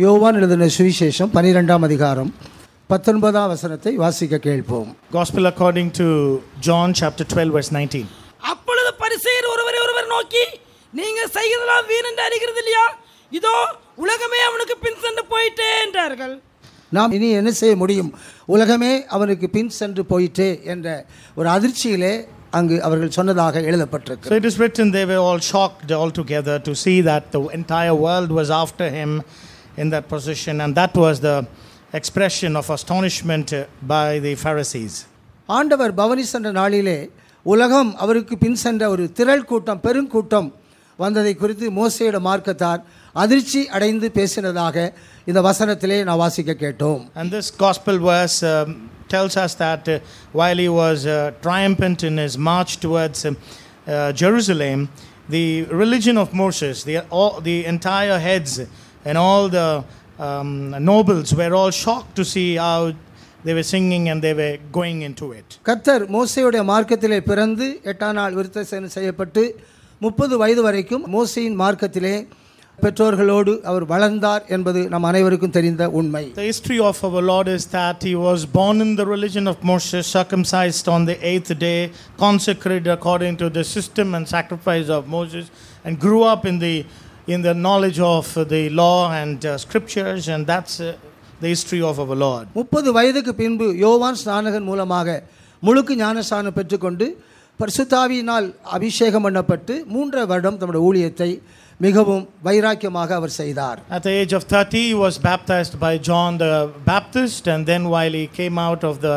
யோவான் எழுதின சுவிசேஷம் பனிரெண்டாம் அதிகாரம் பத்தொன்பதாம் வசனத்தை வாசிக்க கேட்போம் Gospel according to John chapter 12 verse 19. அப்பொழுது பரிசேயர் ஒருவரை ஒருவர் நோக்கி நீங்கள் செய்கிறதெல்லாம் வீண் என்று அறிகிறது இல்லையா இதோ உலகமே அவனுக்கு பின் சென்று போயிட்டே என்றார்கள் நாம் இனி என்ன செய்ய முடியும் உலகமே அவனுக்கு பின் சென்று போயிட்டே என்ற ஒரு அதிர்ச்சியிலே அங்கு அவர்கள் சொன்னதாக So எழுதப்பட்டிருக்கு it is written they were all shocked altogether to see that the entire world was after him in that position, and that was the expression of astonishment uh, by the Pharisees. ஆண்டவர் பவனி சென்ற நாளிலே உலகம் அவருக்கு பின் சென்ற ஒரு திரள் கூட்டம் பெருங்கூட்டம் வந்ததை குறித்து மோசையோட மார்க்கத்தார் அதிர்ச்சி அடைந்து பேசினதாக இந்த வசனத்திலே நான் வாசிக்க கேட்டோம் and this was tells us that uh, while he was uh, triumphant in his march towards um, Jerusalem, the religion of Moses, the entire heads and all the um, nobles were all shocked to see how they were singing and they were going into it. கர்த்தர் மோசேயுடைய மார்க்கத்திலே பிறந்து எட்டாம் நாள் விருத்த செய்யப்பட்டு முப்பது வயது வரைக்கும் மோசையின் மார்க்கத்திலே பெற்றோர்களோடு அவர் வளர்ந்தார் என்பது நம் அனைவருக்கும் தெரிந்த உண்மை The history of our Lord is that he was born in the religion of Moses circumcised on the 8th day consecrated according to the system and sacrifice of Moses and grew up in the in the knowledge of the law and uh, scriptures, and that's uh, the history of our Lord. முப்பது வயதுக்கு பின்பு யோவான் ஸ்நானகன் மூலமாக முழுக்கு ஞானஸ்நானம் பெற்றுக்கொண்டு பரிசுத்தாவியினால் அபிஷேகம் பண்ணப்பட்டு மூன்றரை வருடம் தம்முடைய ஊழியத்தை மிகவும் வைராக்கியமாக அவர் செய்தார் At the age of 30 he was baptized by John the Baptist and then while he came out of the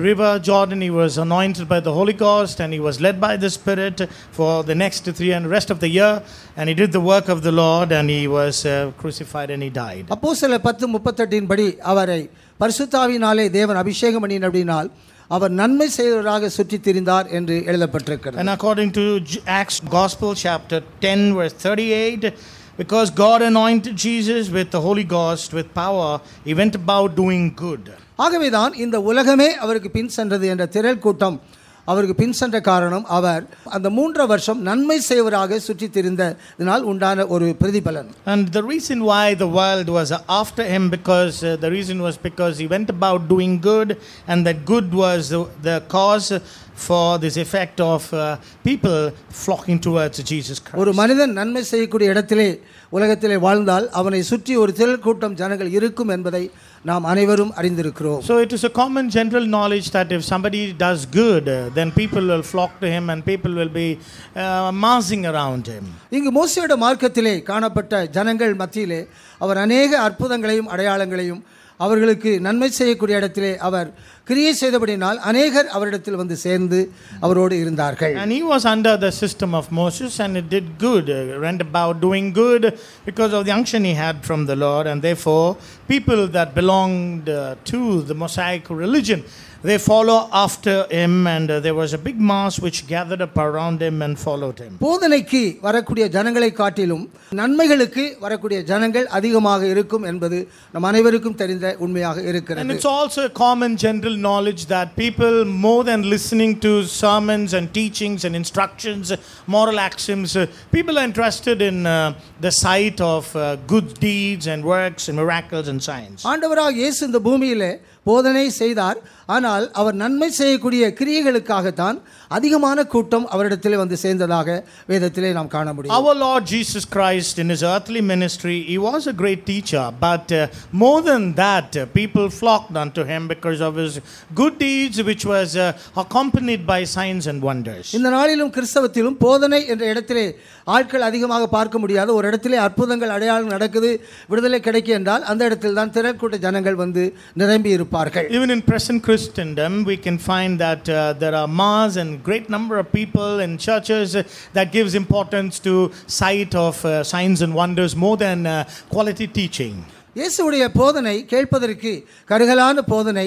River Jordan. He was anointed by the Holy Ghost and he was led by the Spirit for the next three and rest of the year. And he did the work of the Lord and he was uh, crucified and he died. பரிசுத்தாவினாலே தேவன் அபிஷேகம் அவர் நன்மை சுற்றி திரிந்தார் என்று எழுதப்பட்டிருக்கிறது And according to Acts Gospel chapter 10 verse 38 because God anointed Jesus with the Holy Ghost with power he went about doing good ஆகவேதான் இந்த உலகமே அவருக்கு பின் சென்றது என்ற திரள் கூட்டம் அவருக்கு பின் சென்ற காரணம் அவர் அந்த மூன்று வருஷம் நன்மை செய்வராக சுற்றி திரிந்ததினால் உண்டான ஒரு பிரதிபலன் and the reason why the world was after him because the reason was because he went about doing good and that good was the, cause for this effect of people flocking towards Jesus Christ ஒரு மனிதன் நன்மை செய்யக்கூடிய இடத்திலே உலகத்திலே வாழ்ந்தால் அவனை சுற்றி ஒரு திரள் கூட்டம் ஜனங்கள் இருக்கும் என்பதை நாம் அனைவரும் அறிந்திருக்கிறோம் so it is a common general knowledge that if somebody does good then people will flock to him and people will be uh, massing around him இங்கு மோசேயோட மார்க்கத்திலே காணப்பட்ட ஜனங்கள் மத்தியிலே அவர் அநேக அற்புதங்களையும் அடையாளங்களையும் அவர்களுக்கு நன்மை செய்யக்கூடிய இடத்திலே அவர் கிரியை செய்தபடினால் அநேகர் அவரிடத்தில் வந்து சேர்ந்து அவரோடு இருந்தார்கள் and he was under the system of Moses and it did good uh, went about doing good because of the unction he had from the Lord and therefore people that belonged uh, to the Mosaic religion they follow after him and there was a big mass which gathered up around him and followed him போதனைக்கு வரக்கூடிய ஜனங்களை காட்டிலும் நன்மைகளுக்கு வரக்கூடிய ஜனங்கள் அதிகமாக இருக்கும் என்பது நம் அனைவருக்கும் தெரிந்த உண்மையாக இருக்கிறது and it's also a common general knowledge that people more than listening to sermons and teachings and instructions moral axioms people are interested in uh, the sight of uh, good deeds and works and miracles and signs ஆண்டவராக இயேசு இந்த பூமியிலே போதனை செய்தார் ஆனால் அவர் நன்மை செய்யக்கூடிய கிரியைகளுக்காகத்தான் அதிகமான கூட்டம் அவரிடத்தில் வந்து சேர்ந்ததாக வேதத்திலே நாம் காண முடியும் Our Lord Jesus Christ in his earthly ministry he was a great teacher but uh, more than that uh, people flocked unto him because of his good deeds which was uh, accompanied by signs and wonders இந்த நாளிலும் கிறிஸ்தவத்திலும் போதனை என்ற இடத்திலே ஆட்கள் அதிகமாக பார்க்க முடியாத ஒரு இடத்திலே அற்புதங்கள் அடையாளம் நடக்குது விடுதலை கிடைக்கும் என்றால் அந்த இடத்தில் தான் திரக்கூட்ட ஜனங்கள் வந்து நிரம்பி இருப்பார்கள் even in present christendom we can find that uh, there are mass and great number of people and churches that gives importance to sight of uh, signs and wonders more than uh, quality teaching. இயேசுடைய போதனை கேட்பதற்கு கருகலான போதனை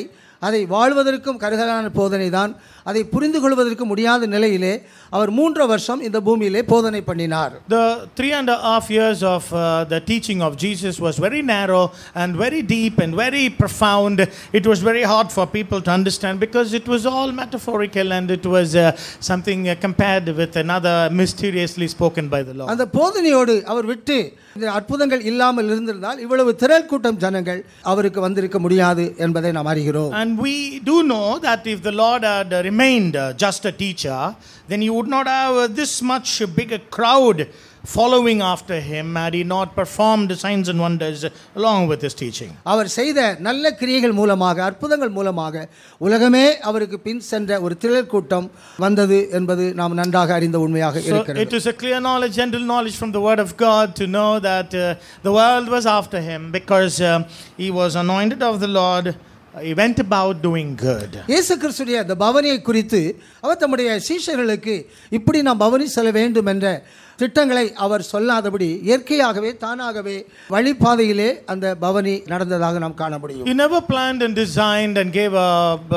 அதை வாழ்வதற்கும் கருகலான போதனை தான் அதை புரிந்து கொள்வதற்கு முடியாத நிலையிலே அவர் மூன்று வருஷம் இந்த பூமியிலே போதனை பண்ணினார் the three and a half years of uh, the teaching of jesus was very narrow and very deep and very profound it was very hard for people to understand because it was all metaphorical and it was uh, something uh, compared with another mysteriously spoken by the lord அந்த போதனையோடு அவர் விட்டு இந்த அற்புதங்கள் இல்லாமல் இருந்திருந்தால் இவ்வளவு திரள் கூட்டம் ஜனங்கள் அவருக்கு வந்திருக்க முடியாது என்பதை நாம் அறிகிறோம் and we do know that if the lord had remained remained uh, just a teacher, then he would not have uh, this much bigger crowd following after him had he not performed signs and wonders along with his teaching. அவர் செய்த நல்ல கிரியைகள் மூலமாக அற்புதங்கள் மூலமாக உலகமே அவருக்கு பின் சென்ற ஒரு திரள் கூட்டம் வந்தது என்பது நாம் நன்றாக அறிந்த உண்மையாக இருக்கிறது. It is a clear knowledge general knowledge from the word of God to know that uh, the world was after him because uh, he was anointed of the Lord Uh, he went about doing good. இயேசு கிறிஸ்துடைய அந்த பவனியை குறித்து அவர் தம்முடைய சீஷர்களுக்கு இப்படி நான் பவனி செல்ல வேண்டும் என்ற திட்டங்களை அவர் சொல்லாதபடி இயற்கையாகவே தானாகவே வழிபாதையிலே அந்த பவனி நடந்ததாக நாம் காண முடியும் He never planned and designed and gave a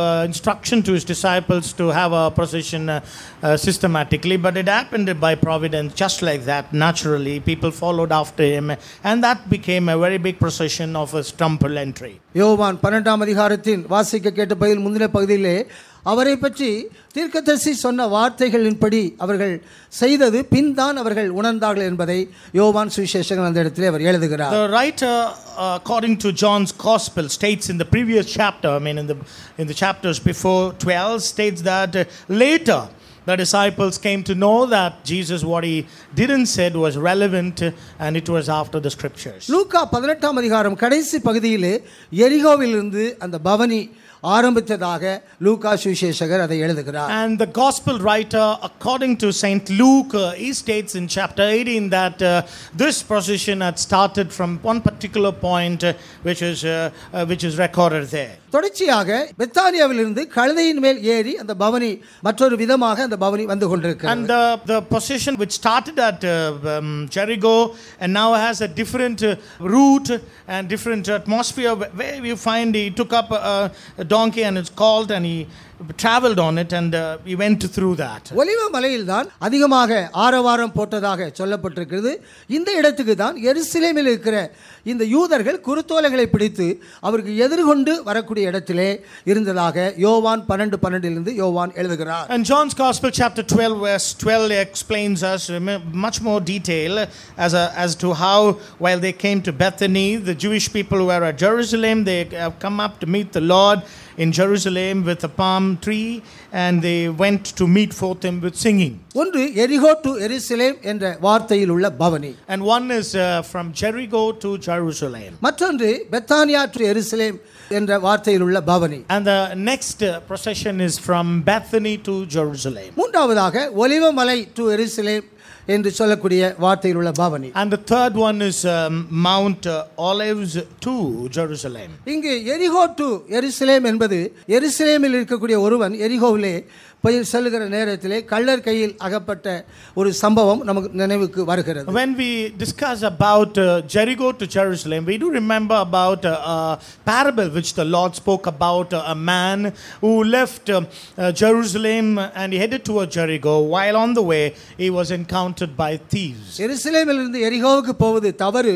uh, instruction to his disciples to have a procession uh, uh systematically but it happened by providence just like that naturally people followed after him and that became a very big procession of his temple entry யோவான் 12 ஆம் அதிகாரத்தின் வாசிக்க கேட்ட பகுதியில் முந்தின பகுதியிலே அவரை பற்றி தீர்க்கதரிசி சொன்ன வார்த்தைகளின்படி அவர்கள் செய்தது பின் தான் அவர்கள் உணர்ந்தார்கள் என்பதை யோவான் சுவிசேஷங்கள் அந்த இடத்திலே அவர் எழுதுகிறார் The writer uh, according to John's gospel states in the previous chapter I mean in the in the chapters before 12 states that uh, later the disciples came to know that Jesus, what he didn't said was relevant uh, and it was after the scriptures. லூக்கா பதினெட்டாம் அதிகாரம் கடைசி பகுதியிலே எரிகோவிலிருந்து அந்த பவனி ஆரம்பித்ததாக Luca சுவிசேஷகர் அதை எழுதுகிறார் and the gospel writer according to saint luke uh, he states in chapter 18 that uh, this procession had started from one particular point uh, which is which is recorded there தொடர்ச்சியாக பெத்தானியாவிலிருந்து கழுதையின் மேல் ஏறி அந்த பவனி மற்றொரு விதமாக அந்த பவனி வந்து கொண்டிருக்கிறது and the, the procession which started at um, jericho and now has a different route and different atmosphere where you find he took up a donkey and its colt and he traveled on it and uh, he went through that. ஒலிவ மலையில்தான் அதிகமாக ஆரவாரம் போட்டதாக சொல்லப்பட்டிருக்கிறது இந்த இடத்துக்கு தான் எருசலேமில் இருக்கிற இந்த யூதர்கள் குருத்தோலைகளை பிடித்து அவருக்கு எதிர்கொண்டு வரக்கூடிய இடத்திலே இருந்ததாக யோவான் பன்னெண்டு பன்னெண்டிலிருந்து யோவான் எழுதுகிறார் And John's Gospel chapter 12 verse 12 explains us much more detail as, a, as to how while they came to Bethany the Jewish people who were at Jerusalem they have uh, come up to meet the Lord in Jerusalem with a palm tree, and they went to meet forth him with singing. And one is uh, from Jericho to Jerusalem. மற்றொன்று பெத்தானியா to And the next uh, procession is from Bethany to Jerusalem. என்று சொல்லக்கூடிய வார்த்தையில் உள்ள Pavani and the third one is um, mount uh, olives to jerusalem இங்கு எரிகோ to எருசலேம் என்பது எருசலேமில் இருக்கக்கூடிய ஒருவன் எரிகோவிலே பயிர் செல்லுகிற நேரத்திலே கள்ளர் கையில் அகப்பட்ட ஒரு சம்பவம் நமக்கு நினைவுக்கு வருகிறது when we discuss about uh, jericho to jerusalem we do remember about a, uh, a parable which the lord spoke about uh, a man who left uh, uh, jerusalem and he headed to a jericho while on the way he was encountered by thieves எருசலேமிலிருந்து எரிகோவுக்கு போவது தவறு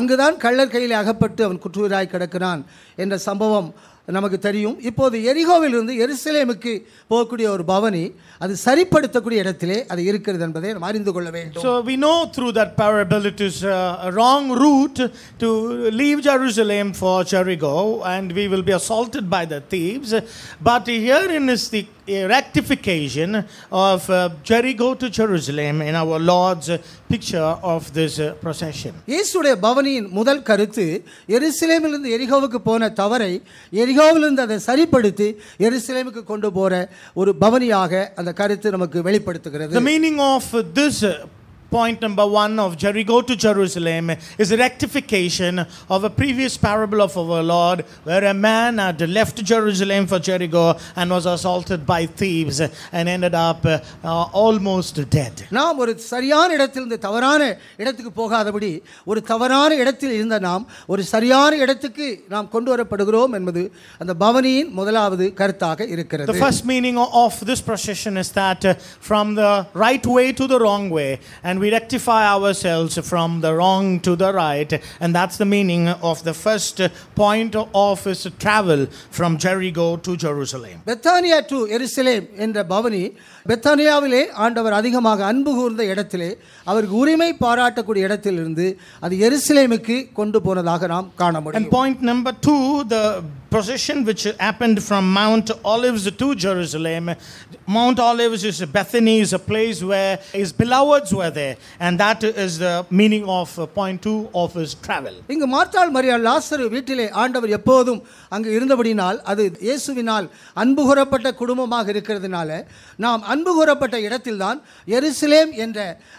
அங்குதான் கள்ளர் கையில் அகப்பட்டு அவன் குற்றுயிராய் கிடக்கிறான் என்ற சம்பவம் நமக்கு தெரியும் இப்போது எரிகோவிலிருந்து எருசலேமுக்கு போகக்கூடிய ஒரு பவனி அது சரிப்படுத்தக்கூடிய இடத்திலே அது இருக்கிறது என்பதை நாம் அறிந்து கொள்ள வேண்டும் so we know through that parable it is uh, a wrong route to leave Jerusalem for Jericho and we will be assaulted by the thieves but here in is the rectification of uh, Jericho to Jerusalem in our Lord's picture of this uh, procession. இயேசுடைய பவனியின் முதல் கருத்து எருசலேமிலிருந்து எரிகோவுக்கு போன தவறை எரிகோவிலிருந்து அதை சரிப்படுத்தி எருசலேமுக்கு கொண்டு போற ஒரு பவனியாக அந்த கருத்து நமக்கு வெளிப்படுத்துகிறது The meaning of this point number one of Jericho to Jerusalem is a rectification of a previous parable of our Lord, where a man had left Jerusalem for Jericho and was assaulted by thieves and ended up uh, almost dead. நாம் ஒரு சரியான இடத்திலிருந்து தவறான இடத்துக்கு போகாதபடி ஒரு தவறான இடத்தில் இருந்த நாம் ஒரு சரியான இடத்துக்கு நாம் கொண்டு வரப்படுகிறோம் என்பது அந்த பவனியின் முதலாவது கருத்தாக இருக்கிறது The first meaning of this procession is that uh, from the right way to the wrong way and we rectify ourselves from the wrong to the right. And that's the meaning of the first point of his travel from Jericho to Jerusalem. பெத்தானியா to எருசலேம் என்ற பவனி பெத்தானியாவிலே ஆண்டவர் அதிகமாக அன்பு கூர்ந்த இடத்திலே அவருக்கு உரிமை பாராட்டக்கூடிய இடத்திலிருந்து அது எருசலேமுக்கு கொண்டு போனதாக நாம் காண முடியும் And point number two, the procession which happened from Mount Olives to Jerusalem. Mount Olives is Bethany, is a place where his beloveds were there, and that is the meaning of uh, point two of his travel. இங்கு மார்த்தாள் மரியா லாசரு வீட்டிலே ஆண்டவர் எப்போதும் அங்கு இருந்தபடினால் அது இயேசுவினால் அன்பு கூறப்பட்ட குடும்பமாக இருக்கிறதுனால நாம் அன்பு கூறப்பட்ட இடத்தில்தான் எருசலேம் என்ற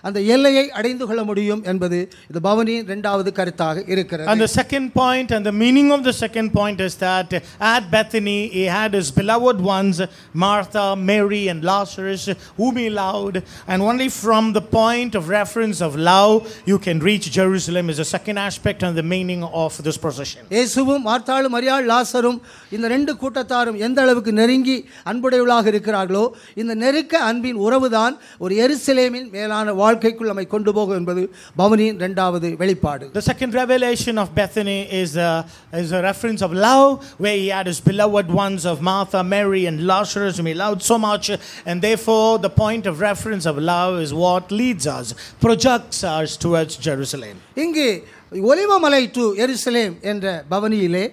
அந்த எல்லையை அடைந்து கொள்ள முடியும் என்பது இது பவனியின் இரண்டாவது கருத்தாக இருக்கிறது And the second point and the meaning of the second point is that at Bethany he had his beloved ones, Martha, Mary, and Lazarus, whom he loved. And only from the point of reference of love you can reach Jerusalem is the second aspect and the meaning of this procession. Maria, In the இயேசுவும் மார்த்தாளும் மரியாள் லாசரும் இந்த ரெண்டு கூட்டத்தாரும் எந்த அளவுக்கு நெருங்கி அன்புடையவளாக இருக்கிறார்களோ இந்த நெருக்க அன்பின் உறவுதான் ஒரு எருசலேமின் மேலான வாழ்க்கைக்குள் நம்மை கொண்டு போகும் என்பது பவனின் இரண்டாவது வெளிப்பாடு The second revelation of Bethany is is a reference of love where he had his beloved ones of Martha, Mary, and Lazarus, whom he loved so much. And therefore, the point of reference of love is what leads us, projects us towards Jerusalem. இங்கே ஒலிவமலை to எருசலேம் என்ற பவனியிலே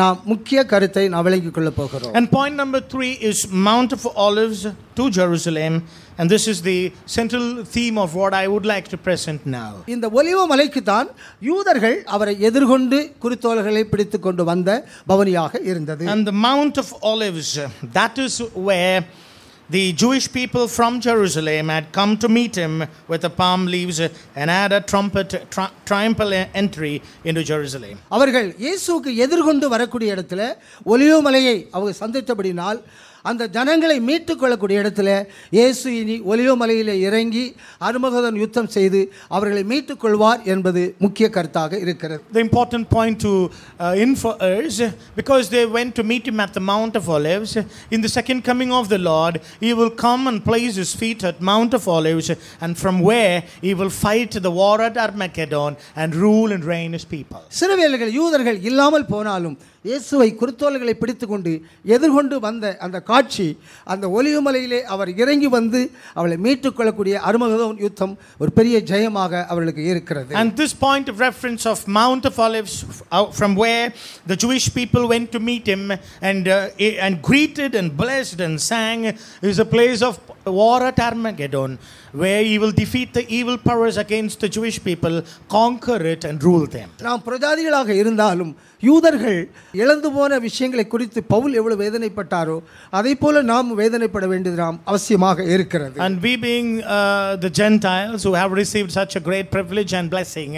now, முக்கிய கருத்தை நாம் விளங்கிக் கொள்ள போகிறோம் and point number 3 is mount of olives to jerusalem and this is the central theme of what i would like to present now இந்த ஒலிவ மலைக்கு தான் யூதர்கள் அவரை எதிர்கொண்டு குருத்தோல்களை பிடித்துக் கொண்டு வந்த பவனியாக இருந்தது and the mount of olives that is where the Jewish people from Jerusalem had come to meet him with the palm leaves and had a trumpet tri- triumphal entry into Jerusalem. அவர்கள் இயேசுவுக்கு எதிர்கொண்டு வரக்கூடிய இடத்துல ஒலியோமலையை அவங்க சந்தித்தபடினால் அந்த ஜனங்களை மீட்டு இடத்துல இயேசு இனி ஒலியோமலையில் இறங்கி அருமகதன் யுத்தம் செய்து அவர்களை மீட்டு என்பது முக்கிய கருத்தாக இருக்கிறது The important point to uh, infer is because they went to meet him at the Mount of Olives in the second coming of the Lord he will come and place his feet at Mount of Olives and from where he will fight the war at Armageddon and rule and reign his people யூதர்கள் இல்லாமல் போனாலும் இயேசுவை குருத்தோல்களை பிடித்து கொண்டு எதிர்கொண்டு வந்த அந்த காட்சி அந்த ஒலிவுமலையிலே அவர் இறங்கி வந்து அவளை மீட்டுக்கொள்ளக்கூடிய அருமகம் யுத்தம் ஒரு பெரிய ஜெயமாக அவர்களுக்கு இருக்கிறது and this point of reference of mount of olives uh, from where the jewish people went to meet him and uh, and greeted and blessed and sang is a place of war at armageddon where he will defeat the evil powers against the jewish people conquer it and rule them நாம் பிரஜாதிகளாக இருந்தாலும் யூதர்கள் இழந்து போன விஷயங்களை குறித்து பவுல் எவ்வளவு வேதனைப்பட்டாரோ அதை போல நாம் வேதனைப்பட வேண்டியது நாம் அவசியமாக இருக்கிறது and we being uh, the gentiles who have received such a great privilege and blessing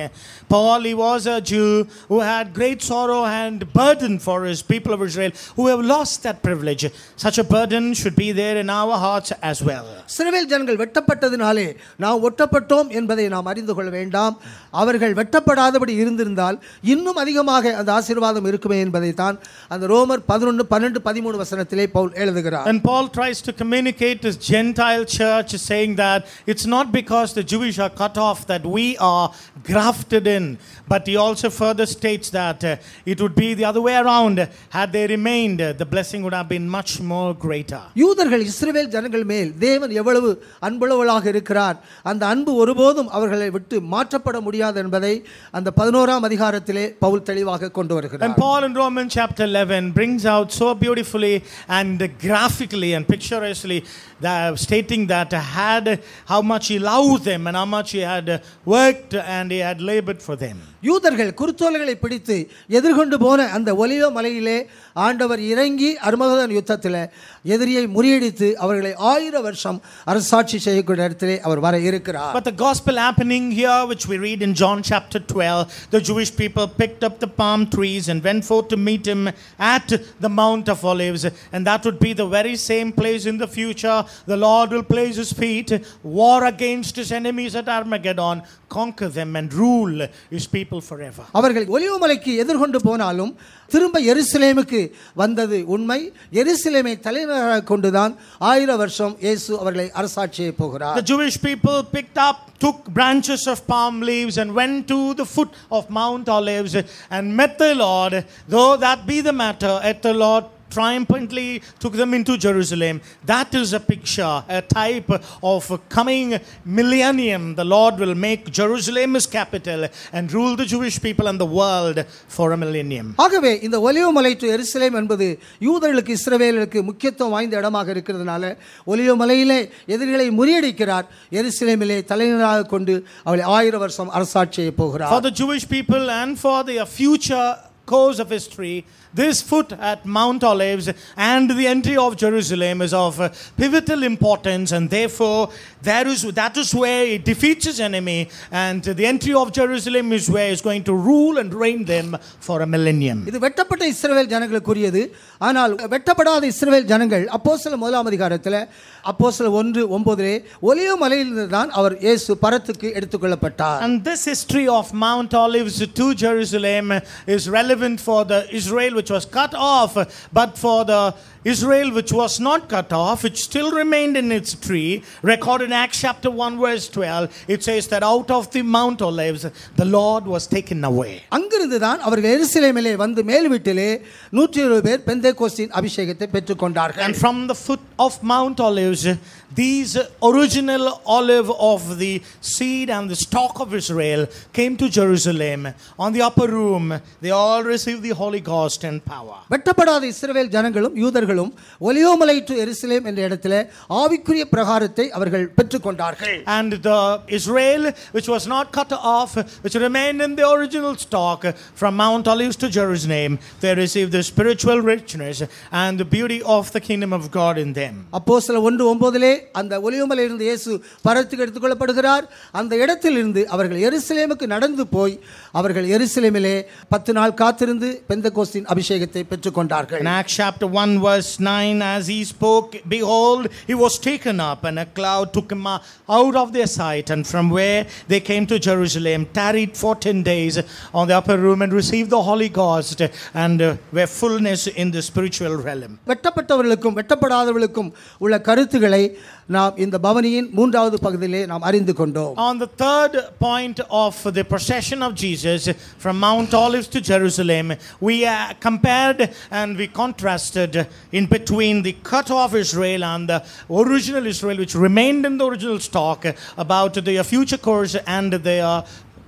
paul he was a jew who had great sorrow and burden for his people of israel who have lost that privilege such a burden should be there in our hearts as well சிறுவேல் ஜனங்கள் வெட்டப்பட்டதினாலே நாம் ஒட்டப்பட்டோம் என்பதை நாம் அறிந்து கொள்ள வேண்டாம் அவர்கள் வெட்டப்படாதபடி இருந்திருந்தால் இன்னும் அதிகமாக அந்த ஆசை ஆசீர்வாதம் இருக்குமே என்பதை தான் அந்த ரோமர் வசனத்திலே பவுல் எழுதுகிறார் and paul tries to communicate to gentile church saying that it's not because the jewish are cut off that we are grafted in but he also further states that uh, it would be the other way around had they remained uh, the blessing would have been much more greater யூதர்கள் இஸ்ரவேல் ஜனங்கள் மேல் தேவன் எவ்வளவு அன்புள்ளவளாக இருக்கிறார் அந்த அன்பு ஒருபோதும் அவர்களை விட்டு மாற்றப்பட முடியாது என்பதை அந்த பதினோராம் அதிகாரத்திலே பவுல் தெளிவாக கொண்டு and Paul in Romans chapter 11 brings out so beautifully and graphically and picturesquely that, stating that had how much he loved them and how much he had worked and he had labored for them யூதர்கள் குருத்தோல்களை பிடித்து எதிர்கொண்டு போன அந்த ஒலிவ மலையிலே ஆண்டவர் இறங்கி யுத்தத்தில் எதிரியை முறியடித்து அவர்களை ஆயிரம் வருஷம் அரசாட்சி செய்யக்கூடிய அவர் வர இருக்கிறார் But the gospel happening here which we read in John chapter 12 the Jewish people picked up the palm trees and went forth to meet him at the Mount of Olives and that would be the very same place in the future the Lord will place his feet war against his enemies at Armageddon conquer them and rule his people forever. அவர்கள் ஒலிவமலைக்கு எதிர்கொண்டு போனாலும் திரும்ப எருசலேமுக்கு வந்தது உண்மை எருசலேமை தலைவராக கொண்டுதான் ஆயிரம் வருஷம் இயேசு அவர்களை அரசாட்சியை போகிறார் The Jewish people picked up took branches of palm leaves and went to the foot of Mount Olives and met the Lord though that be the matter at the Lord triumphantly took them into Jerusalem. That is a picture, a type of a coming millennium. The Lord will make Jerusalem his capital and rule the Jewish people and the world for a millennium. ஆகவே இந்த ஒலிவ மலை to எருசலேம் என்பது யூதர்களுக்கு இஸ்ரவேலருக்கு முக்கியத்துவம் வாய்ந்த இடமாக இருக்கிறதுனால ஒலிவ மலையிலே எதிரிகளை முறியடிக்கிறார் எருசலேமிலே தலைநகராக கொண்டு அவளை ஆயிரம் வருஷம் அரசாட்சியை போகிறார் for the jewish people and for their future course of history, this foot at Mount Olives and the entry of Jerusalem is of pivotal importance, and therefore there is, that is where it defeats his enemy, and the entry of Jerusalem is where he's going to rule and reign them for a millennium. இது வெட்டப்பட்ட இஸ்ரவேல் ஜனங்களுக்குரியது ஆனால் வெட்டப்படாத இஸ்ரவேல் ஜனங்கள் அப்போஸ்தல முதலாம் அதிகாரத்தில் அப்போ ஒன்று ஒன்பதிலே மலையிலிருந்து தான் அவர் இயேசு பரத்துக்கு எடுத்துக்கொள்ளப்பட்டார் And this history of Mount Olives to Jerusalem is relevant for the Israel which was cut off but for the Israel, which was not cut off, it still remained in its tree. Recorded in Acts chapter 1, verse 12, it says that out of the Mount Olives, the Lord was taken away. And from the foot of Mount Olives, these original olive of the seed and the stock of Israel came to Jerusalem. On the upper room, they all received the Holy Ghost and power. வெட்டப்படாத இஸ்ரவேல் ஜனங்களும் யூதர்களும் ஒலியோமலை to எருசலேம் என்ற இடத்திலே ஆவிக்குரிய பிரகாரத்தை அவர்கள் பெற்றுக்கொண்டார்கள் and the Israel which was not cut off which remained in the original stock from Mount Olives to Jerusalem they received the spiritual richness and the beauty of the kingdom of God in them அப்போஸ்தல 1:9 அந்த ஒலிவமலையிலிருந்து இயேசு பரத்துக்கு எடுத்துக்கொள்ளப்படுகிறார் அந்த இடத்திலிருந்து அவர்கள் எருசலேமுக்கு நடந்து போய் அவர்கள் எருசலேமிலே பத்து நாள் காத்திருந்து பெந்த கோஸ்தின் அபிஷேகத்தை பெற்றுக்கொண்டார்கள் Acts chapter 1 verse 9 as he spoke behold he was taken up and a cloud took him out of their sight and from where they came to Jerusalem tarried for 10 days on the upper room and received the holy ghost and uh, were fullness in the spiritual realm வெட்டப்பட்டவர்களுக்கும் வெட்டப்படாதவர்களுக்கும் உள்ள கருத்துக்களை நாம் இந்த பவனியின் மூன்றாவது பகுதியிலே நாம் அறிந்து கொண்டோம் on the third point of the procession of jesus from mount olives to jerusalem we uh, compared and we contrasted in between the cut off israel and the original israel which remained in the original stock about their future course and their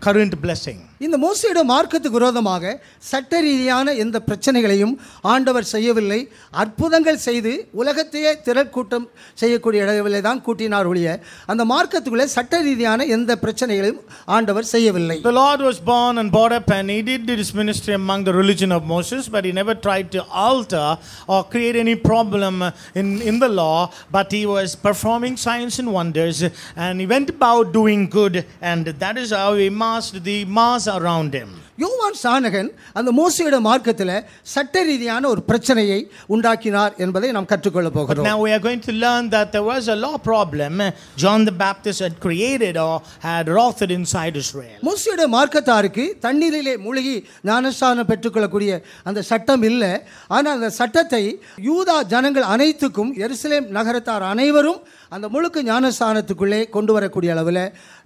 current blessing இந்த மோசையோட மார்க்கத்துக்கு விரோதமாக சட்ட ரீதியான எந்த பிரச்சனைகளையும் ஆண்டவர் செய்யவில்லை அற்புதங்கள் செய்து உலகத்தையே திரட்கூட்டம் செய்யக்கூடிய இடவில்லை தான் கூட்டினார் ஒழிய அந்த மார்க்கத்துக்குள்ளே சட்ட ரீதியான எந்த பிரச்சனைகளையும் ஆண்டவர் செய்யவில்லை The Lord was born and brought up and he did his ministry among the religion of Moses but he never tried to alter or create any problem in, in the law but he was performing signs and wonders and he went about doing good and that is how he mastered the mass around him. யோவான் சானகன் அந்த மோசியோட மார்க்கத்தில் சட்ட ரீதியான ஒரு பிரச்சனையை உண்டாக்கினார் என்பதை நாம் கற்றுக்கொள்ள போகிறோம் now we are going to learn that there was a law problem John the Baptist had created or had wrought inside Israel மோசையோட மார்க்கத்தாருக்கு தண்ணீரிலே மூழ்கி ஞானஸ்தானம் பெற்றுக்கொள்ளக்கூடிய அந்த சட்டம் இல்லை ஆனால் அந்த சட்டத்தை யூதா ஜனங்கள் அனைத்துக்கும் எருசலேம் நகரத்தார் அனைவரும் அந்த முழுக்க ஞானஸ்தானத்துக்குள்ளே கொண்டு வரக்கூடிய அளவில்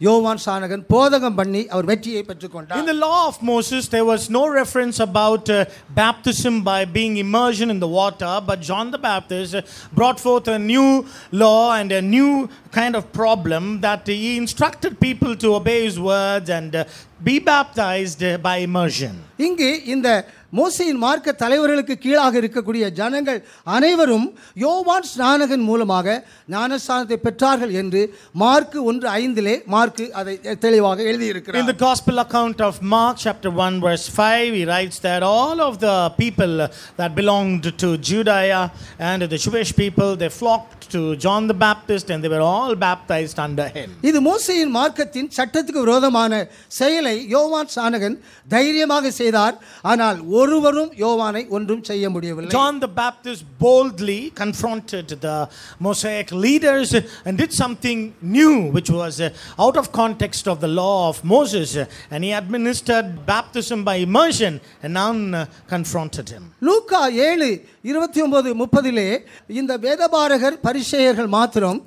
யோவான் சானகன் போதகம் பண்ணி அவர் வெற்றியை பெற்றுக்கொண்டார் In the law of Moses there was no reference about uh, baptism by being immersion in the water but John the Baptist uh, brought forth a new law and a new kind of problem that he instructed people to obey his words and uh, be baptized by immersion இங்கு இந்த மோசையின் மார்க்க தலைவர்களுக்கு கீழாக இருக்கக்கூடிய ஜனங்கள் அனைவரும் யோவான் ஸ்நானகன் மூலமாக ஞானஸ்தானத்தை பெற்றார்கள் என்று மார்க் ஒன்று ஐந்திலே மார்க் அதை தெளிவாக எழுதியிருக்கிறார் In the gospel account of Mark chapter 1 verse 5 he writes that all of the people that belonged to Judea and the Jewish people they flocked to John the Baptist and they were all baptized under him இது மோசேயின் மார்க்கத்தின் சட்டத்துக்கு விரோதமான செயலை யோவான் ஸ்நானகன் தைரியமாக செய்தார் ஆனால் ஒருவரும் யோவானை ஒன்றும் செய்ய முடியவில்லை John the Baptist boldly confronted the Mosaic leaders and did something new which was out of context of the law of Moses and he administered baptism by immersion and none confronted him லூக்கா 7 29 30லே இந்த வேதபாரகர் பரிசேயர்கள் மாத்திரம்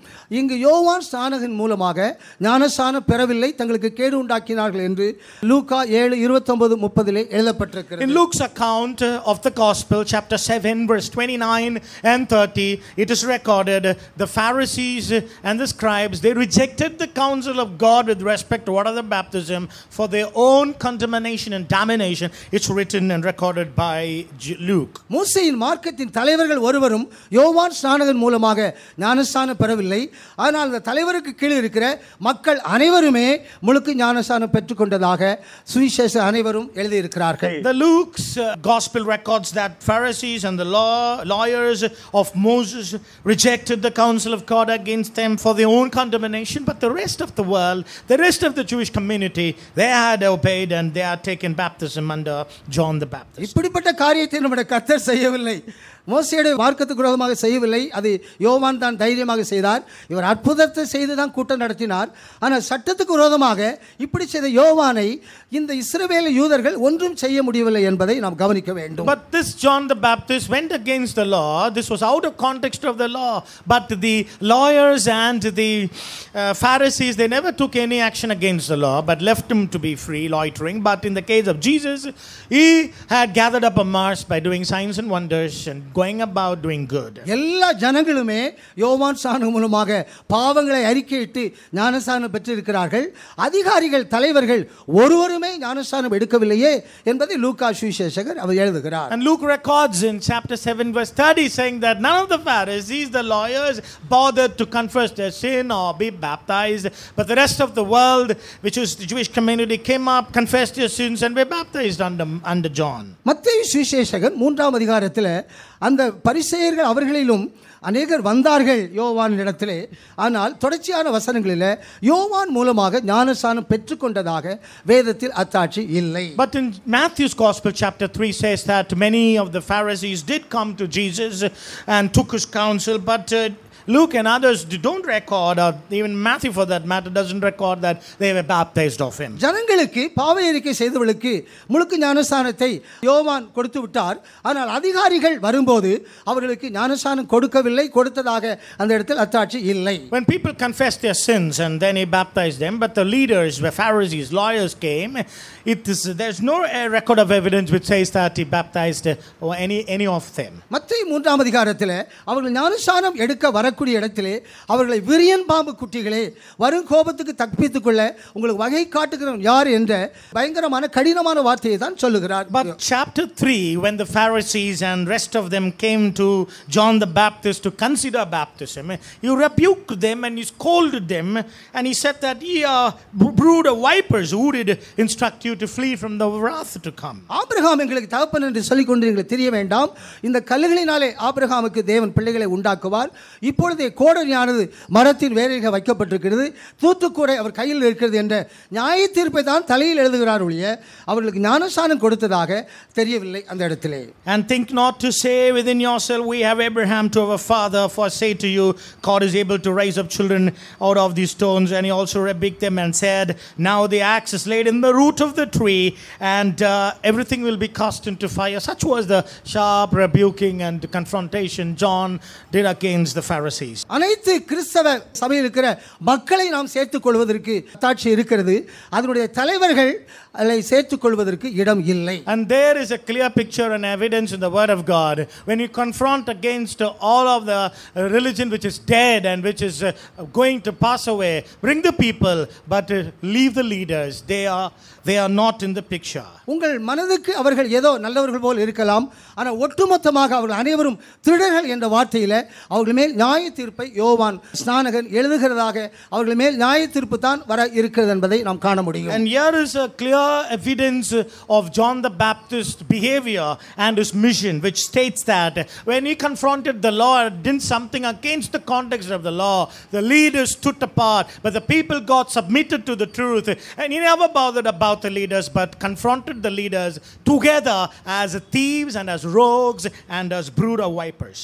இங்கு யோவான் ஸ்நானகன் மூலமாக ஞானஸ்தானம் பெறவில்லை தங்களுக்கு கேடு உண்டாக்கினார்கள் என்று லூக்கா 7 29 30லே எழுதப்பட்டிருக்கிறது in Luke's account of the Gospel, chapter 7, verse 29 and 30, it is recorded the Pharisees and the scribes, they rejected the counsel of God with respect to water baptism for their own condemnation and damnation. It's written and recorded by Luke. in மூசையின் மார்க்கத்தின் தலைவர்கள் ஒருவரும் யோவான் ஸ்நானகன் மூலமாக ஞானஸ்தானம் பெறவில்லை Anal அந்த தலைவருக்கு கீழே இருக்கிற மக்கள் அனைவருமே முழுக்க ஞானஸ்தானம் Swishes சுவிசேஷ அனைவரும் எழுதியிருக்கிறார்கள் The Luke's these uh, gospel records that Pharisees and the law, lawyers of Moses rejected the counsel of God against them for their own condemnation, but the rest of the world, the rest of the Jewish community, they had obeyed and they had taken baptism under John the Baptist. மோசையுடைய மார்க்கத்து குரோகமாக செய்யவில்லை அது யோவான் தான் தைரியமாக செய்தார் இவர் அற்புதத்தை செய்து தான் கூட்டம் நடத்தினார் ஆனால் சட்டத்துக்கு விரோதமாக இப்படி செய்த யோவானை இந்த இஸ்ரவேல யூதர்கள் ஒன்றும் செய்ய முடியவில்லை என்பதை நாம் கவனிக்க வேண்டும் but this John the Baptist went against the law this was out of context of the law but the lawyers and the Pharisees they never took any action against the law but left him to be free loitering but in the case of Jesus he had gathered up a mass by doing signs and wonders and going about doing good. எல்லா ஜனங்களுமே யோவான் ஸ்நானம் மூலமாக பாவங்களை அறிக்கையிட்டு ஞானஸ்நானம் பெற்றிருக்கிறார்கள் அதிகாரிகள் தலைவர்கள் ஒருவருமே ஞானஸ்நானம் எடுக்கவில்லையே என்பதை லூக்கா சுவிசேஷகர் அவர் எழுதுகிறார். And Luke records in chapter 7 verse 30 saying that none of the Pharisees the lawyers bothered to confess their sin or be baptized but the rest of the world which is the Jewish community came up confessed their sins and were baptized under under John. மத்தேயு சுவிசேஷகர் மூன்றாம் அதிகாரத்தில் அந்த பரிசெயர்கள் அவர்களிலும் அநேகர் வந்தார்கள் யோவான் இடத்திலே ஆனால் தொடர்ச்சியான வசனங்களில் யோவான் மூலமாக ஞானஸ்தானம் பெற்றுக்கொண்டதாக வேதத்தில் அத்தாட்சி இல்லை but in Matthew's gospel chapter three says that many of the Pharisees did come to Jesus and took his counsel but Luke and others don't record, or even Matthew for that matter, doesn't record that they were baptized of him. ஜனங்களுக்கு பாவை அறிக்கை செய்தவர்களுக்கு முழுக்க ஞானஸ்தானத்தை யோவான் கொடுத்து விட்டார் ஆனால் அதிகாரிகள் வரும்போது அவர்களுக்கு ஞானஸ்தானம் கொடுக்கவில்லை கொடுத்ததாக அந்த இடத்தில் அத்தாட்சி இல்லை When people confessed their sins and then he baptized them, but the leaders, the Pharisees, lawyers came, it is, there's no uh, record of evidence which says that he baptized uh, or any, any of them. மத்திய மூன்றாம் அதிகாரத்தில் அவர்கள் ஞானஸ்தானம் எடுக்க வர இடத்திலே அவர்களை விரியன் பாம்பு குட்டிகளே வரும் கோபத்துக்கு தப்பித்துக் கொள்ள உங்களுக்கு வகை காட்டுகிறவன் யார் என்ற பயங்கரமான கடினமான வார்த்தையை தான் சொல்லுகிறார் But chapter 3 when the Pharisees and rest of them came to John the Baptist to consider baptism he rebuked them and he scolded them and he said that ye are brood of vipers who did instruct you to flee from the wrath to come ஆபிரகாம் எங்களுக்கு தகப்பன் என்று சொல்லிக் கொண்டு தெரிய வேண்டாம் இந்த கல்லுகளினாலே ஆபிரகாமுக்கு தேவன் பிள்ளைகளை உண்டாக்குவார் இப்போ and think not to say within yourself we have Abraham to our father for say to you God is able to raise up children out of these stones and he also rebuked them and said now the axe is laid in the root of the tree and uh, everything will be cast into fire such was the sharp rebuking and confrontation John did against the Pharisees overseas அனைத்து கிறிஸ்தவ சபையில் இருக்கிற மக்களை நாம் சேர்த்துக் கொள்வதற்கு தாட்சி இருக்கிறது அதனுடைய தலைவர்கள் அதை சேர்த்துக்கொள்வதற்கு இடம் இல்லை and there is a clear picture and evidence in the word of god when you confront against all of the religion which is dead and which is uh, going to pass away bring the people but uh, leave the leaders they are they are not in the picture உங்கள் மனதுக்கு அவர்கள் ஏதோ நல்லவர்கள் போல் இருக்கலாம் ஆனால் ஒட்டுமொத்தமாக அவர்கள் அனைவரும் திருடர்கள் என்ற வார்த்தையில் அவர்கள் மேல் நியாய தீர்ப்பை யோவான் ஸ்நானகன் எழுதுகிறதாக அவர்கள் மேல் நியாய தீர்ப்பு தான் வர இருக்கிறது என்பதை நாம் காண முடியும் and here is a clear clear evidence of John the Baptist's behavior and his mission, which states that when he confronted the law and did something against the context of the law, the leaders stood apart, but the people got submitted to the truth. And he never bothered about the leaders, but confronted the leaders together as thieves and as rogues and as brood of vipers.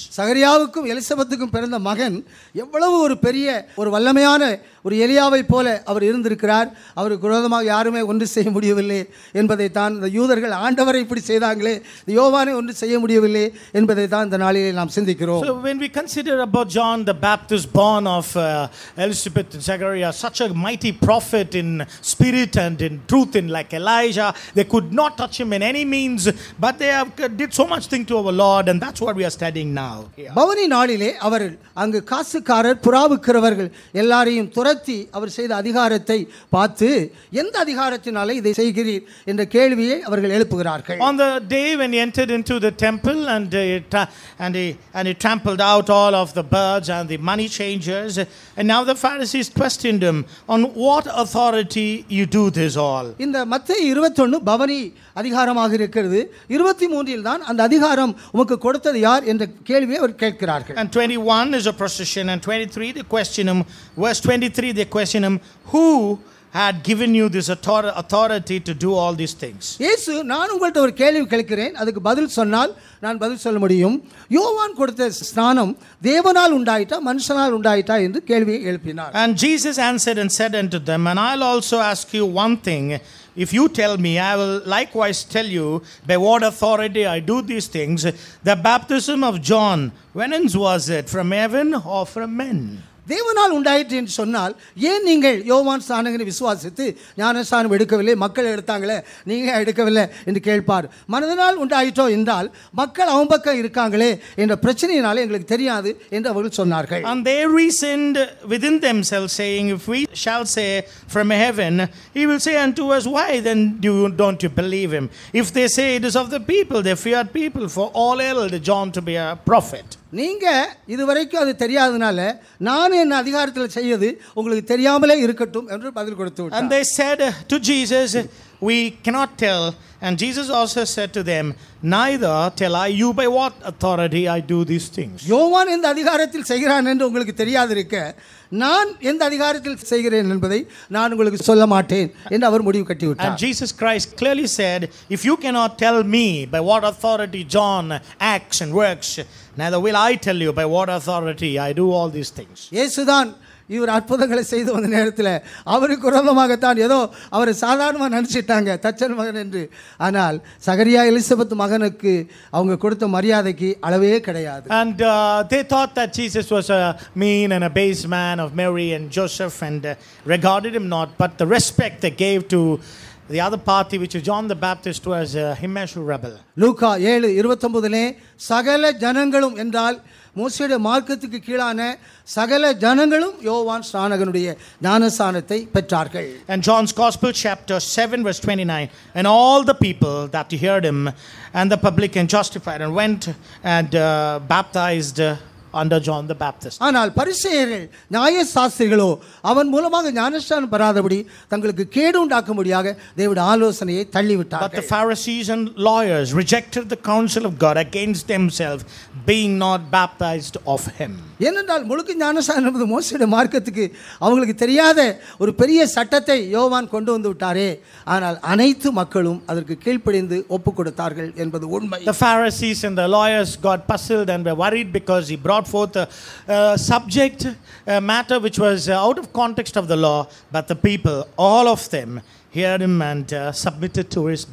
ஒரு வல்லமையான ஒரு எலியாவை போல அவர் இருந்திருக்கிறார் அவருக்கு விரோதமாக யாருமே ஒன்று செய்ய முடியும் முடியவில்லை என்பதை தான் இந்த யூதர்கள் ஆண்டவரை இப்படி செய்தாங்களே யோவானை ஒன்று செய்ய முடியவில்லை என்பதை தான் இந்த நாளிலே நாம் சிந்திக்கிறோம் so when we consider about john the baptist born of uh, elizabeth and zechariah such a mighty prophet in spirit and in truth in like elijah they could not touch him in any means but they have did so much thing to our lord and that's what we are studying now பவனி நாளிலே அவர் அங்கு காசுக்காரர் புறாவுக்கிறவர்கள் எல்லாரையும் துரத்தி அவர் செய்த அதிகாரத்தை பார்த்து எந்த அதிகாரத்தினாலே இதை செய்கிறீர் என்ற கேள்வியை அவர்கள் எழுப்புகிறார்கள் on the day when he entered into the temple and uh, uh, and he, and he trampled out all of the birds and the money changers and now the pharisees questioned him on what authority you do this all இந்த மத்தேயு 21 பவனி அதிகாரமாக இருக்கிறது 23 and தான் அந்த அதிகாரம் உமக்கு கொடுத்தது யார் என்ற கேள்வியை அவர் கேட்கிறார்கள் and 21 is a procession and 23 they question him verse 23 they question him who had given you this authority to do all these things. இயேசு நான் உங்கள்ட்ட ஒரு கேள்வி கேட்கிறேன் அதுக்கு பதில் சொன்னால் நான் பதில் சொல்ல முடியும் யோவான் கொடுத்த ஸ்நானம் தேவனால் உண்டாயிட்டா மனுஷனால் உண்டாயிட்டா என்று கேள்வியை எழுப்பினார் And Jesus answered and said unto them and I'll also ask you one thing if you tell me I will likewise tell you by what authority I do these things the baptism of John whence was it from heaven or from men தேவனால் உண்டாயிற்று என்று சொன்னால் ஏன் நீங்கள் யோவான் ஸ்நானகனை விசுவாசித்து ஞானஸ்தானம் எடுக்கவில்லை மக்கள் எடுத்தாங்களே நீங்கள் எடுக்கவில்லை என்று கேட்பார் மனதனால் உண்டாயிற்றோ என்றால் மக்கள் அவன் இருக்காங்களே என்ற பிரச்சனையினாலே எங்களுக்கு தெரியாது என்று அவர்கள் சொன்னார்கள் and they reasoned within themselves saying if we shall say from heaven he will say unto us why then do you, don't you believe him if they say it is of the people they feared people for all held John to be a prophet நீங்கள் இது வரைக்கும் அது தெரியாதனால நான் என் அதிகாரத்தில் செய்யது உங்களுக்கு தெரியாமலே இருக்கட்டும் என்று பதில் கொடுத்து and they said to jesus we cannot tell and jesus also said to them neither tell i you by what authority i do these things யோவான் இந்த அதிகாரத்தில் செய்கிறான் என்று உங்களுக்கு தெரியாதிருக்க நான் எந்த அதிகாரத்தில் செய்கிறேன் என்பதை நான் உங்களுக்கு சொல்ல மாட்டேன் என்று அவர் முடிவு கட்டிவிட்டார் and jesus christ clearly said if you cannot tell me by what authority john acts and works Neither will I tell you by what authority I do all these things. இயேசுதான் இவர் அற்புதங்களை செய்து வந்த நேரத்தில் அவருக்கு விரோதமாகத்தான் ஏதோ அவர் சாதாரணமாக நினச்சிட்டாங்க தச்சன் மகன் என்று ஆனால் சகரியா எலிசபெத் மகனுக்கு அவங்க கொடுத்த மரியாதைக்கு அளவே கிடையாது and uh, they thought that jesus was a mean and a base man of mary and joseph and uh, regarded him not but the respect they gave to the other party which is John the Baptist was a uh, Himmeshu rebel. லூக்கா 7 29லே சகல ஜனங்களும் என்றால் மோசேயுடைய மார்க்கத்துக்கு கீழான சகல ஜனங்களும் யோவான் ஸ்நானகனுடைய ஞானஸ்தானத்தை பெற்றார்கள் And John's Gospel chapter 7 verse 29 and all the people that heard him and the publican justified and went and uh, baptized uh, under John the Baptist. ஆனால் பரிசேயர்கள் நியாய சாஸ்திரிகளோ அவன் மூலமாக பெறாதபடி தங்களுக்கு கேடு தேவனுடைய ஆலோசனையை But the Pharisees and lawyers rejected the counsel of God against themselves being not baptized of him. ஏனென்றால் முழுக்க என்பது மோசியுடைய மார்க்கத்துக்கு அவங்களுக்கு தெரியாத ஒரு பெரிய சட்டத்தை யோவான் கொண்டு வந்து விட்டாரே ஆனால் அனைத்து மக்களும் அதற்கு கீழ்ப்படிந்து ஒப்புக் கொடுத்தார்கள் என்பது உண்மை The Pharisees and the lawyers got puzzled and were worried because he brought forth a, a subject a matter which was out of context of the law but the people all of them heard him and uh, submitted to his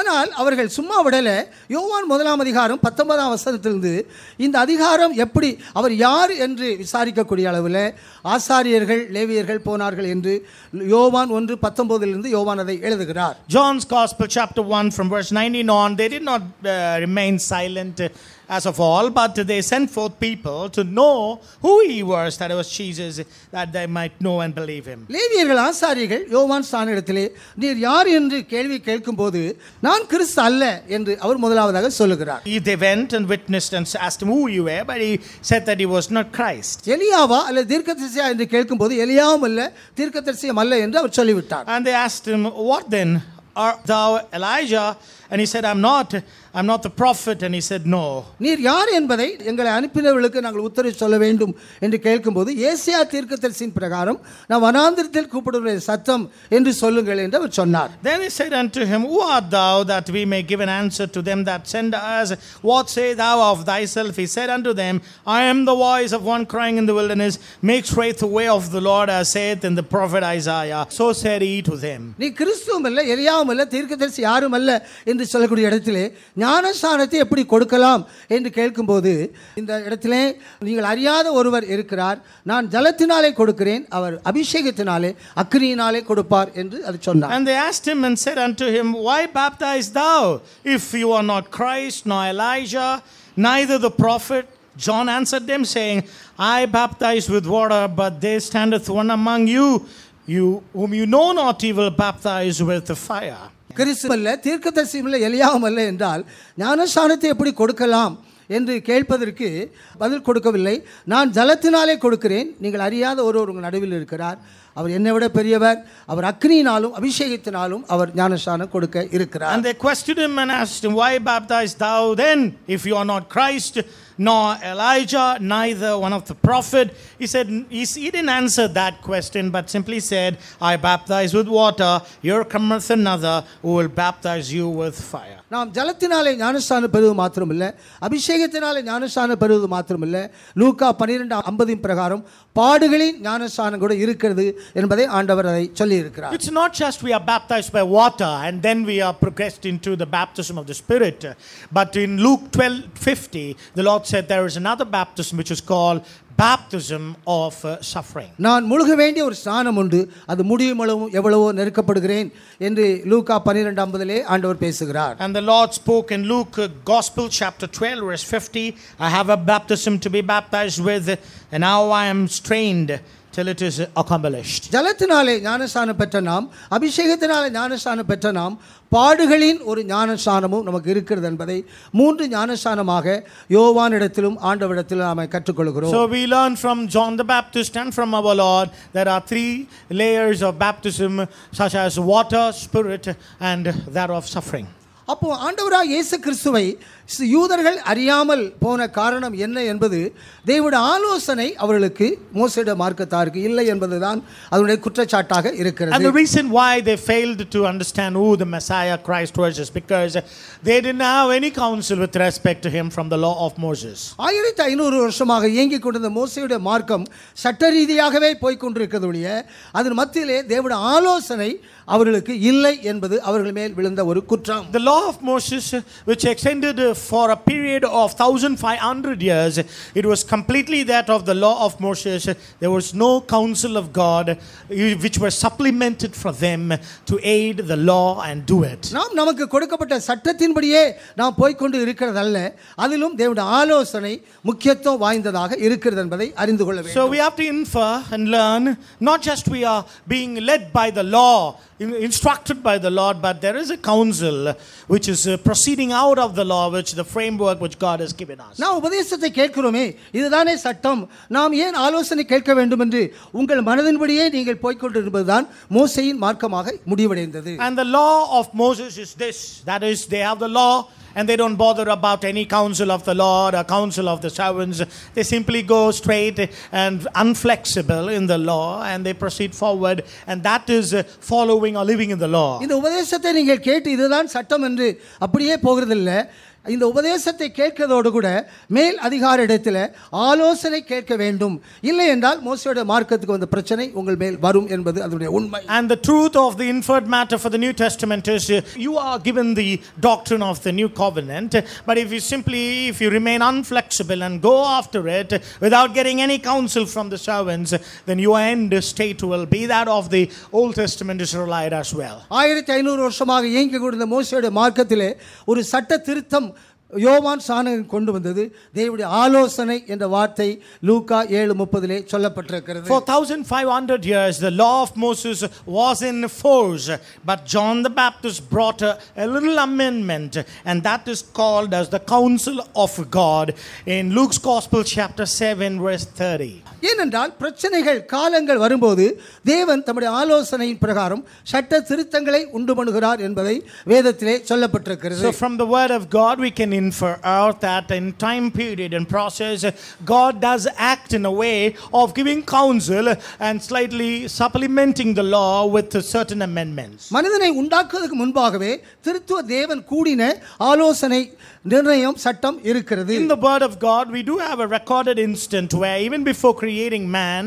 ஆனால் அவர்கள் சும்மா விடல யோவான் முதலாம் அதிகாரம் பத்தொன்பதாம் வசனத்திலிருந்து இந்த அதிகாரம் எப்படி அவர் யார் என்று விசாரிக்கக்கூடிய அளவில் ஆசாரியர்கள் லேவியர்கள் போனார்கள் என்று யோவான் ஒன்று பத்தொன்பதிலிருந்து யோவான் அதை எழுதுகிறார் John's Gospel chapter one from verse 19 on they did not uh, as of all, but they sent forth people to know who he was, that it was Jesus, that they might know and believe him. லேவியர்கள் ஆசாரியர்கள் யோவான் ஸ்தானிடத்திலே நீர் யார் என்று கேள்வி கேட்கும்போது நான் கிறிஸ்து அல்ல என்று அவர் முதலாவதாக சொல்லுகிறார் If they went and witnessed and asked him who you were, but he said that he was not Christ. எலியாவா அல்லது தீர்க்கதரிசியா என்று கேட்கும்போது எலியாவும் அல்ல தீர்க்கதரிசியும் அல்ல என்று அவர் சொல்லிவிட்டார் And they asked him, What then? Art thou Elijah? And he said, I'm not, I'm not the prophet. And he said, No. நீர் யார் என்பதை எங்களை அனுப்பினவர்களுக்கு நாங்கள் உத்தரவு சொல்ல வேண்டும் என்று கேட்கும்போது ஏசியா தீர்க்கதரிசியின் பிரகாரம் நான் வனாந்திரத்தில் கூப்பிடுகிற சத்தம் என்று சொல்லுங்கள் என்று அவர் சொன்னார் Then he said unto him, Who art thou that we may give an answer to them that send us? What say thou of thyself? He said unto them, I am the voice of one crying in the wilderness, make straight the way of the Lord, as saith in the prophet Isaiah. So said he to them. நீ கிறிஸ்துவும் எலியாவும் தீர்க்கதரிசி யாரும் என்று என்று சொல்லக்கூடிய இடத்திலே ஞானஸ்தானத்தை எப்படி கொடுக்கலாம் என்று கேட்கும்போது இந்த இடத்திலே நீங்கள் அறியாத ஒருவர் இருக்கிறார் நான் ஜலத்தினாலே கொடுக்கிறேன் அவர் அபிஷேகத்தினாலே அக்னியினாலே கொடுப்பார் என்று அது சொன்னார் and they asked him and said unto him why baptize thou if you are not Christ nor Elijah neither the prophet John answered them saying I baptize with water but there standeth one among you you whom you know not he will baptize with the fire கிறிஸ்துவல்ல தீர்க்கதரிசியும் இல்லை எலியாவும் அல்ல என்றால் ஞானஸ்தானத்தை எப்படி கொடுக்கலாம் என்று கேட்பதற்கு பதில் கொடுக்கவில்லை நான் ஜலத்தினாலே கொடுக்கிறேன் நீங்கள் அறியாத ஒருவர் உங்கள் நடுவில் இருக்கிறார் அவர் என்னை விட பெரியவர் அவர் அக்னியினாலும் அபிஷேகத்தினாலும் அவர் ஞானஸ்தானம் கொடுக்க இருக்கிறார் அந்த question why baptize thou then if you are not Christ nor Elijah, neither one of the prophet. He said, he, he didn't answer that question, but simply said, I baptize with water, here cometh another who will baptize you with fire. நாம் ஜலத்தினாலே ஞானஸ்தானம் பெறுவது மாத்திரமில்லை அபிஷேகத்தினாலே ஞானஸ்தானம் பெறுவது மாத்திரமில்லை லூக்கா பன்னிரெண்டு ஐம்பதின் பிரகாரம் பாடுகளின் ஞானஸ்தானம் கூட இருக்கிறது என்பதை ஆண்டவர் அதை சொல்லி இருக்கிறார் it's not just we are baptized by water and then we are progressed into the baptism of the spirit but in Luke twelve fifty the Lord said there is another baptism which is called baptism of uh, suffering. நான் முழுக வேண்டிய ஒரு ஸ்நானம் உண்டு அது முடியும் எவ்வளவோ நெருக்கப்படுகிறேன் என்று லூக்கா 12 ஐம்பதிலே ஆண்டவர் பேசுகிறார். And the Lord spoke in Luke uh, Gospel chapter 12 verse 50, I have a baptism to be baptized with and now I am strained till it is accomplished. ஜலத்தினாலே ஞானஸ்தானம் பெற்ற நாம் அபிஷேகத்தினாலே ஞானஸ்தானம் பெற்ற நாம் பாடுகளின் ஒரு ஞானஸ்தானமும் நமக்கு இருக்கிறது என்பதை மூன்று ஞானஸ்தானமாக ஆண்டவரிடத்திலும் நாம் கற்றுக்கொள்கிறோம் So we learn from John the Baptist and from our Lord there are three layers of baptism such as water, spirit and that of suffering. அப்போது ஆண்டவராக இயேசு கிறிஸ்துவை யூதர்கள் அறியாமல் போன காரணம் என்ன என்பது தேவோட ஆலோசனை அவர்களுக்கு மோசட மார்க்கத்தாருக்கு இல்லை என்பதுதான் அதனுடைய குற்றச்சாட்டாக இருக்கிறது and the reason they they to understand understand the messiah messiah christ because they because they didn't have any counsel with respect to him from the law of வருஷமாக இயங்கிக் கொண்டிருந்த மோசேயுடைய மார்க்கம் சட்ட ரீதியாகவே போய் கொண்டிருக்கிறது ஒழிய அதன் மத்தியிலே தேவோட ஆலோசனை அவர்களுக்கு இல்லை என்பது அவர்கள் மேல் விழுந்த ஒரு குற்றம் The law of Moses which extended for a period of 1500 years it was completely that of the law of Moses there was no counsel of God which were supplemented for them to aid the law and do it நாம் நமக்கு கொடுக்கப்பட்ட சட்டத்தின்படியே நாம் போய் கொண்டு இருக்கிறதல்ல அதிலும் தேவனுடைய ஆலோசனை முக்கியத்துவம் வாய்ந்ததாக இருக்கிறது என்பதை அறிந்து கொள்ள வேண்டும் So we have to infer and learn not just we are being led by the law instructed by the Lord, but there is a counsel which is uh, proceeding out of the law, which the framework which God has given us. நான் உபதேசத்தை கேட்கிறோமே இதுதானே சட்டம் நாம் ஏன் ஆலோசனை கேட்க வேண்டும் என்று உங்கள் மனதின்படியே நீங்கள் போய்க்கொண்டிருப்பதுதான் மோசையின் மார்க்கமாக முடிவடைந்தது and the law of moses is this that is they have the law and they don't bother about any counsel of the Lord or counsel of the servants. They simply go straight and unflexible in the law and they proceed forward, and that is uh, following or living in the law. இந்த உபதேசத்தை நீங்கள் கேட்டு இதுதான் சட்டம் என்று அப்படியே போகிறதில்லை இந்த உபதேசத்தை கேட்கிறதோடு கூட மேல் அதிகார இடத்தில் ஆலோசனை கேட்க வேண்டும் இல்லை என்றால் மோசையோட மார்க்கத்துக்கு வந்த பிரச்சனை உங்கள் மேல் வரும் என்பது அதனுடைய உண்மை and the truth of the inferred matter for the new testament is you are given the doctrine of the new covenant but if you simply if you remain unflexible and go after it without getting any counsel from the servants then your end state will be that of the old testament israelite as well 1500 வருஷமாக இயங்கிக் கொண்டிருந்த மோசையோட மார்க்கத்திலே ஒரு சட்ட திருத்தம் யோவான் சாணகன் கொண்டு வந்தது தேவனுடைய ஆலோசனை என்ற வார்த்தை லூக்கா ஏழு முப்பதிலே சொல்லப்பட்டிருக்கிறது For 1500 years the law of Moses was in force but John the Baptist brought a, little amendment and that is called as the counsel of God in Luke's gospel chapter 7 verse 30 ஏனென்றால் பிரச்சனைகள் காலங்கள் வரும்போது தேவன் தம்முடைய ஆலோசனையின் பிரகாரம் சட்ட திருத்தங்களை உண்டு பண்ணுகிறார் என்பதை வேதத்திலே சொல்லப்பட்டிருக்கிறது So from the word of God we can in for earth that in time period and process, God does act in a way of giving counsel and slightly supplementing the law with certain amendments. மனிதனை உண்டாக்குவதற்கு முன்பாகவே திருத்துவ தேவன் கூடின ஆலோசனை நிர்ணயம் sattam இருக்கிறது In the word of God we do have a recorded instant where even before creating man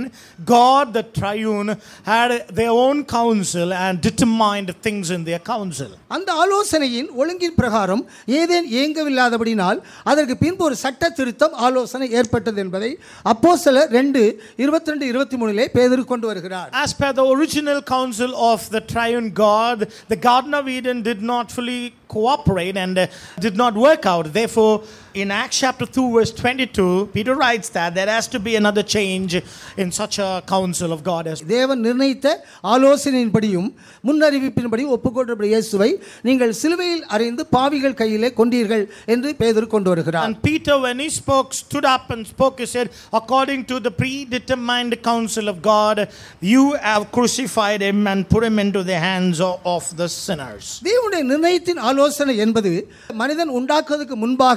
God the triune had their own counsel and determined things in their counsel அந்த ஆலோசனையின் ஒழுங்கின் பிரகாரம் ஏதேன் ஏங்கவில்லாத இல்லாதபடினால் அதற்கு பின்பு ஒரு சட்ட திருத்தம் ஆலோசனை ஏற்பட்டது என்பதை அப்போ சில ரெண்டு இருபத்தி ரெண்டு இருபத்தி மூணிலே பேதர் கொண்டு வருகிறார் as per the original council of the triune god the garden of eden did not fully cooperate and did not work out therefore in Acts chapter 2, verse 22, Peter writes that there has to be another change in such a council of God. As தேவன் நிர்ணயித்த ஆலோசனையின்படியும் முன்னறிவிப்பின்படியும் ஒப்புக்கொண்டபடி இயேசுவை நீங்கள் சிலுவையில் அறிந்து பாவிகள் கையிலே கொண்டீர்கள் என்று பேதுரு கொண்டு வருகிறார் And Peter when he spoke stood up and spoke he said according to the predetermined counsel of God you have crucified him and put him into the hands of the sinners தேவனுடைய நிர்ணயத்தின் ஆலோசனை என்பது மனிதன் உண்டாக்குவதற்கு முன்பாக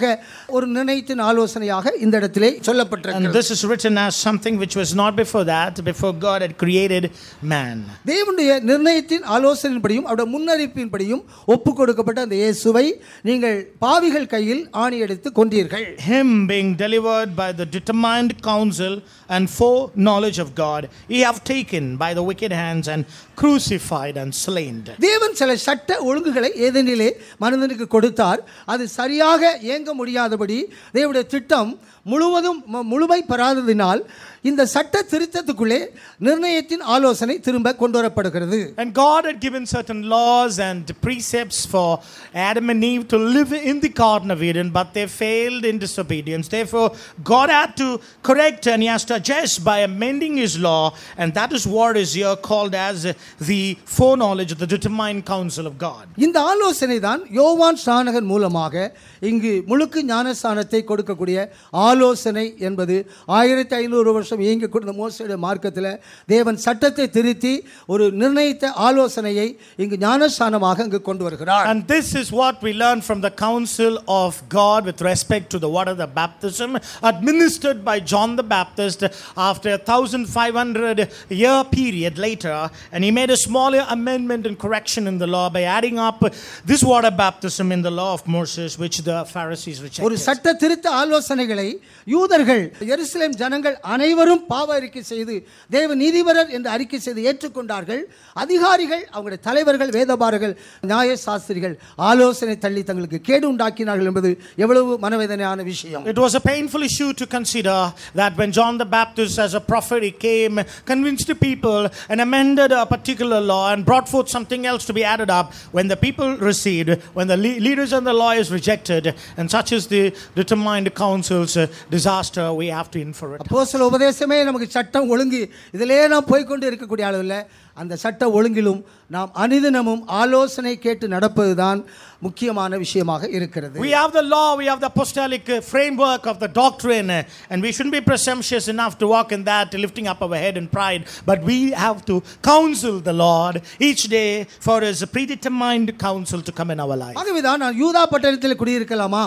ஒரு நினைத்தின் ஆலோசனையாக இந்த இடத்திலே சொல்லப்பட்டிருக்கிறது this is written as something which was not before that before god had created man தேவனுடைய நிர்ணயத்தின் ஆலோசனையின்படியும் அவருடைய முன்னறிவின்படியும் ஒப்பு கொடுக்கப்பட்ட அந்த இயேசுவை நீங்கள் பாவிகள் கையில் ஆணி எடுத்து கொண்டீர்கள் him being delivered by the determined counsel and foreknowledge of God ye have taken by the wicked hands and crucified and slain. தேவன் சில சட்ட ஒழுங்குகளை ஏதெனிலே மனிதனுக்கு கொடுத்தார் அது சரியாக இயங்க முடியாதபடி தேவனுடைய திட்டம் முழுவதும் முழுமை பெறாததினால் இந்த சட்ட திருத்தத்துக்குள்ளே நிர்ணயத்தின் ஆலோசனை திரும்ப கொண்டு வரப்படுகிறது and god had given certain laws and precepts for adam and eve to live in the garden of eden but they failed in disobedience therefore god had to correct and he has to adjust by amending his law and that is what is here called as the foreknowledge the determined counsel of god இந்த ஆலோசனை தான் யோவான் ஸ்நானகன் மூலமாக இங்கு முழுக்கு ஞானஸ்தானத்தை கொடுக்கக்கூடிய ஆலோசனை என்பது ஆயிரத்தி ஐநூறு வருஷம் and this is what we learn from the counsel of god with respect to the water the baptism administered by john the baptist after a 1500 year period later and he made a smaller amendment and correction in the law by adding up this water baptism in the law of moses which the pharisees rejected ஒரு சட்ட திருத்த ஆலோசனைகளை யூதர்கள் எருசலேம் ஜனங்கள் அனைவரும் அனைவரும் பாவ அறிக்கை செய்து தேவ நீதிபரர் என்று அறிக்கை செய்து ஏற்றுக்கொண்டார்கள் அதிகாரிகள் அவங்களுடைய தலைவர்கள் வேதபாரர்கள் நியாய சாஸ்திரிகள் ஆலோசனை தள்ளி தங்களுக்கு கேடு உண்டாக்கினார்கள் என்பது எவ்வளவு மனவேதனையான விஷயம் it was a painful issue to consider that when John the Baptist as a prophet he came convinced the people and amended a particular law and brought forth something else to be added up when the people received when the leaders and the lawyers rejected and such is the determined council's uh, disaster we have to infer it. தேசமே நமக்கு சட்டம் ஒழுங்கு இதிலே நான் போய்கொண்டு இருக்கக்கூடிய அளவில் அந்த சட்ட ஒழுங்கிலும் நாம் அனுதினமும் ஆலோசனை கேட்டு நடப்பதுதான் முக்கியமான விஷயமாக இருக்கிறது we have the law we have the apostolic uh, framework of the doctrine uh, and we shouldn't be presumptuous enough to walk in that lifting up our head in pride but we have to counsel the lord each day for his predetermined counsel to come in our life ஆகவே நான் யூதா பட்டணத்தில் குடியிருக்கலாமா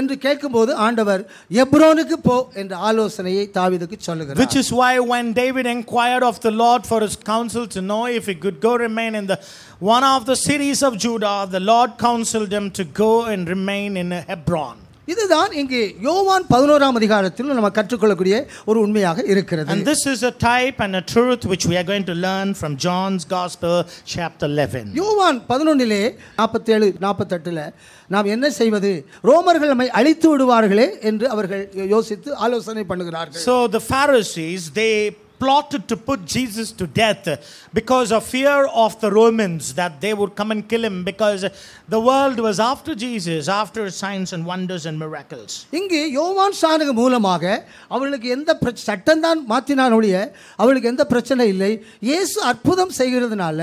என்று கேட்கும்போது ஆண்டவர் எப்ரோனுக்கு போ என்ற ஆலோசனையை தாவீதுக்கு சொல்லுகிறார் which is why when david inquired of the lord for his counsel to know if he could go remain in the one of the cities of Judah, the Lord counseled him to go and remain in Hebron. இதுதான் யோவான் பதினோராம் அதிகாரத்தில் நம்ம கற்றுக்கொள்ளக்கூடிய ஒரு உண்மையாக இருக்கிறது and this is a type and a truth which we are going to learn from John's gospel chapter 11 யோவான் 11லே 47 48ல நாம் என்ன செய்வது ரோமர்கள் நம்மை அழித்து விடுவார்களே என்று அவர்கள் யோசித்து ஆலோசனை பண்ணுகிறார்கள் so the pharisees they plotted to put Jesus to death because of fear of the Romans that they would come and kill him because the world was after Jesus, after signs and wonders and miracles. இங்கே யோவான் சாணக மூலமாக அவர்களுக்கு எந்த சட்டம் தான் மாற்றினான் ஒழிய அவர்களுக்கு எந்த பிரச்சனை இல்லை இயேசு அற்புதம் செய்கிறதுனால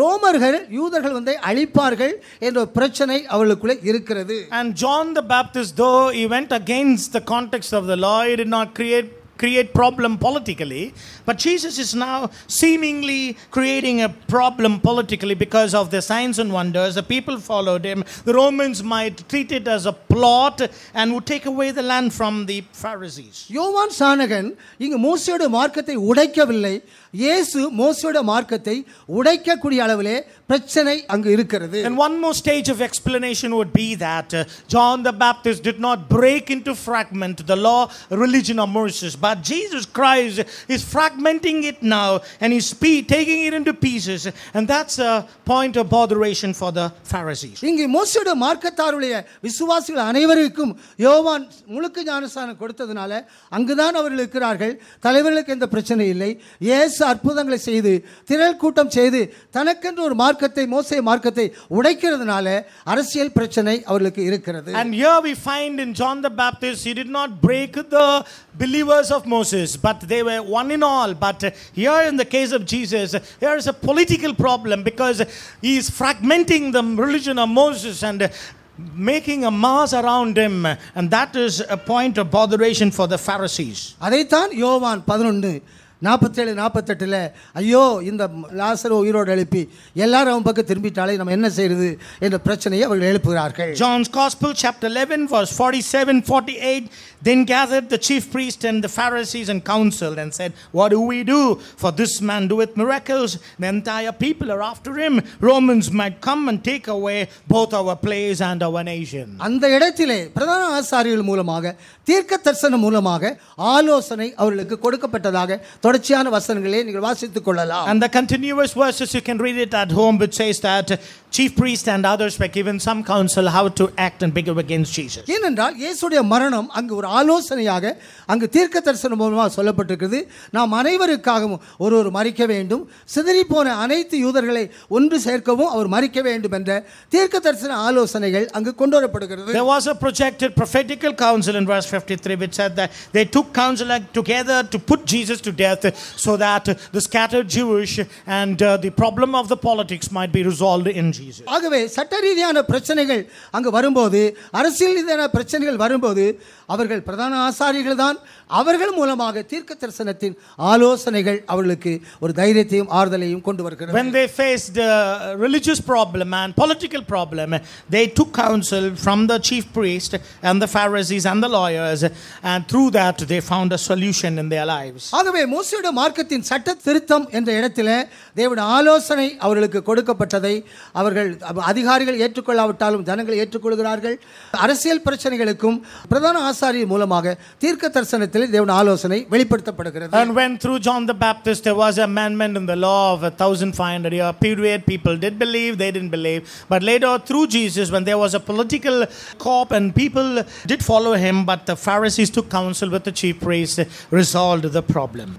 ரோமர்கள் யூதர்கள் வந்து அழிப்பார்கள் என்ற பிரச்சனை அவர்களுக்குள்ளே இருக்கிறது and john the baptist though he went against the context of the law he did not create create problem politically. But Jesus is now seemingly creating a problem politically because of the signs and wonders. The people followed him. The Romans might treat it as a plot and would take away the land from the Pharisees. யோவான் சாணகன் இங்கு மோசையோட மார்க்கத்தை உடைக்கவில்லை இயேசு மோசையோட மார்க்கத்தை உடைக்கக்கூடிய அளவிலே பிரச்சனை அங்கு இருக்கிறது and one more stage of explanation would be that uh, John the Baptist did not break into fragment the law religion of Moses but Jesus Christ is fragmenting it now and he's taking it into pieces and that's a point of botheration for the Pharisees இங்கே மோசையோட மார்க்கத்தாருடைய விசுவாசிகள் அனைவருக்கும் யோவான் முழுக்க ஞானஸ்தானம் கொடுத்ததுனால அங்குதான் அவர்கள் இருக்கிறார்கள் தலைவர்களுக்கு எந்த பிரச்சனை இல்லை இயேசு அற்புதங்களை செய்து திரள் கூட்டம் செய்து தனக்கென்று ஒரு மார்க்கத்தை மார்க்கத்தை உடைக்கிறதுனால அரசியல் பிரச்சனை அவர்களுக்கு இருக்கிறது and here we find in john the baptist he did not break the believers of moses but they were one in all but here in the case of jesus there is a political problem because he is fragmenting the religion of moses and making a mass around him and that is a point of botheration for the pharisees அதைத்தான் யோவான் 11 நாற்பத்தேழு நாற்பத்தெட்டில் ஐயோ இந்த லாசர் உயிரோடு எழுப்பி எல்லாரும் அவன் பக்கம் திரும்பிட்டாலே நம்ம என்ன செய்யறது என்ற பிரச்சனையை அவர்கள் எழுப்புகிறார்கள் John's gospel chapter eleven verse forty seven forty eight Then gathered the chief priests and the Pharisees and counseled and said, What do we do? For this man doeth miracles. The entire people are after him. Romans might come and take away both our place and our nation. And the continuous verses you can read it at home which says that chief priest and others were given some counsel how to act and up against Jesus. ஏனென்றால் இயேசுடைய மரணம் அங்கு ஒரு ஆலோசனையாக அங்கு தீர்க்க தரிசனம் மூலமாக சொல்லப்பட்டிருக்கிறது நாம் அனைவருக்காகவும் ஒருவர் மறிக்க வேண்டும் சிதறி போன அனைத்து யூதர்களை ஒன்று சேர்க்கவும் அவர் மறிக்க வேண்டும் என்ற தீர்க்க தரிசன ஆலோசனைகள் அங்கு கொண்டு There was a projected prophetical council in verse 53 which said that they took counsel together to put Jesus to death so that the scattered Jewish and uh, the problem of the politics might be resolved in Jesus. ஆகவே சட்ட ரீதியான பிரச்சனைகள் அங்கு வரும்போது அரசியல் ரீதியான பிரச்சனைகள் வரும்போது அவர்கள் பிரதான ஆசாரிகள் தான் அவர்கள் மூலமாக தீர்க்க தரிசனத்தின் ஆலோசனைகள் அவர்களுக்கு ஒரு தைரியத்தையும் ஆறுதலையும் கொண்டு வருகிறது when they faced a religious problem and political problem they took counsel from the chief priest and the pharisees and the lawyers and through that they found a solution in their lives ஆகவே மோசேயோட மார்க்கத்தின் சட்ட திருத்தம் என்ற இடத்திலே தேவன் ஆலோசனை அவர்களுக்கு கொடுக்கப்பட்டதை அவர்கள் அதிகாரிகள் ஏற்றுக்கொள்ளாவிட்டாலும் ஜனங்கள் ஏற்றுக்கொள்கிறார்கள் அரசியல் பிரச்சனைகளுக்கும் பிரதான and when through john the baptist there was a amendment in the law of a 1500 year period people did believe they didn't believe but later through jesus when there was a political cop and people did follow him but the pharisees took counsel with the chief priests, resolved the problem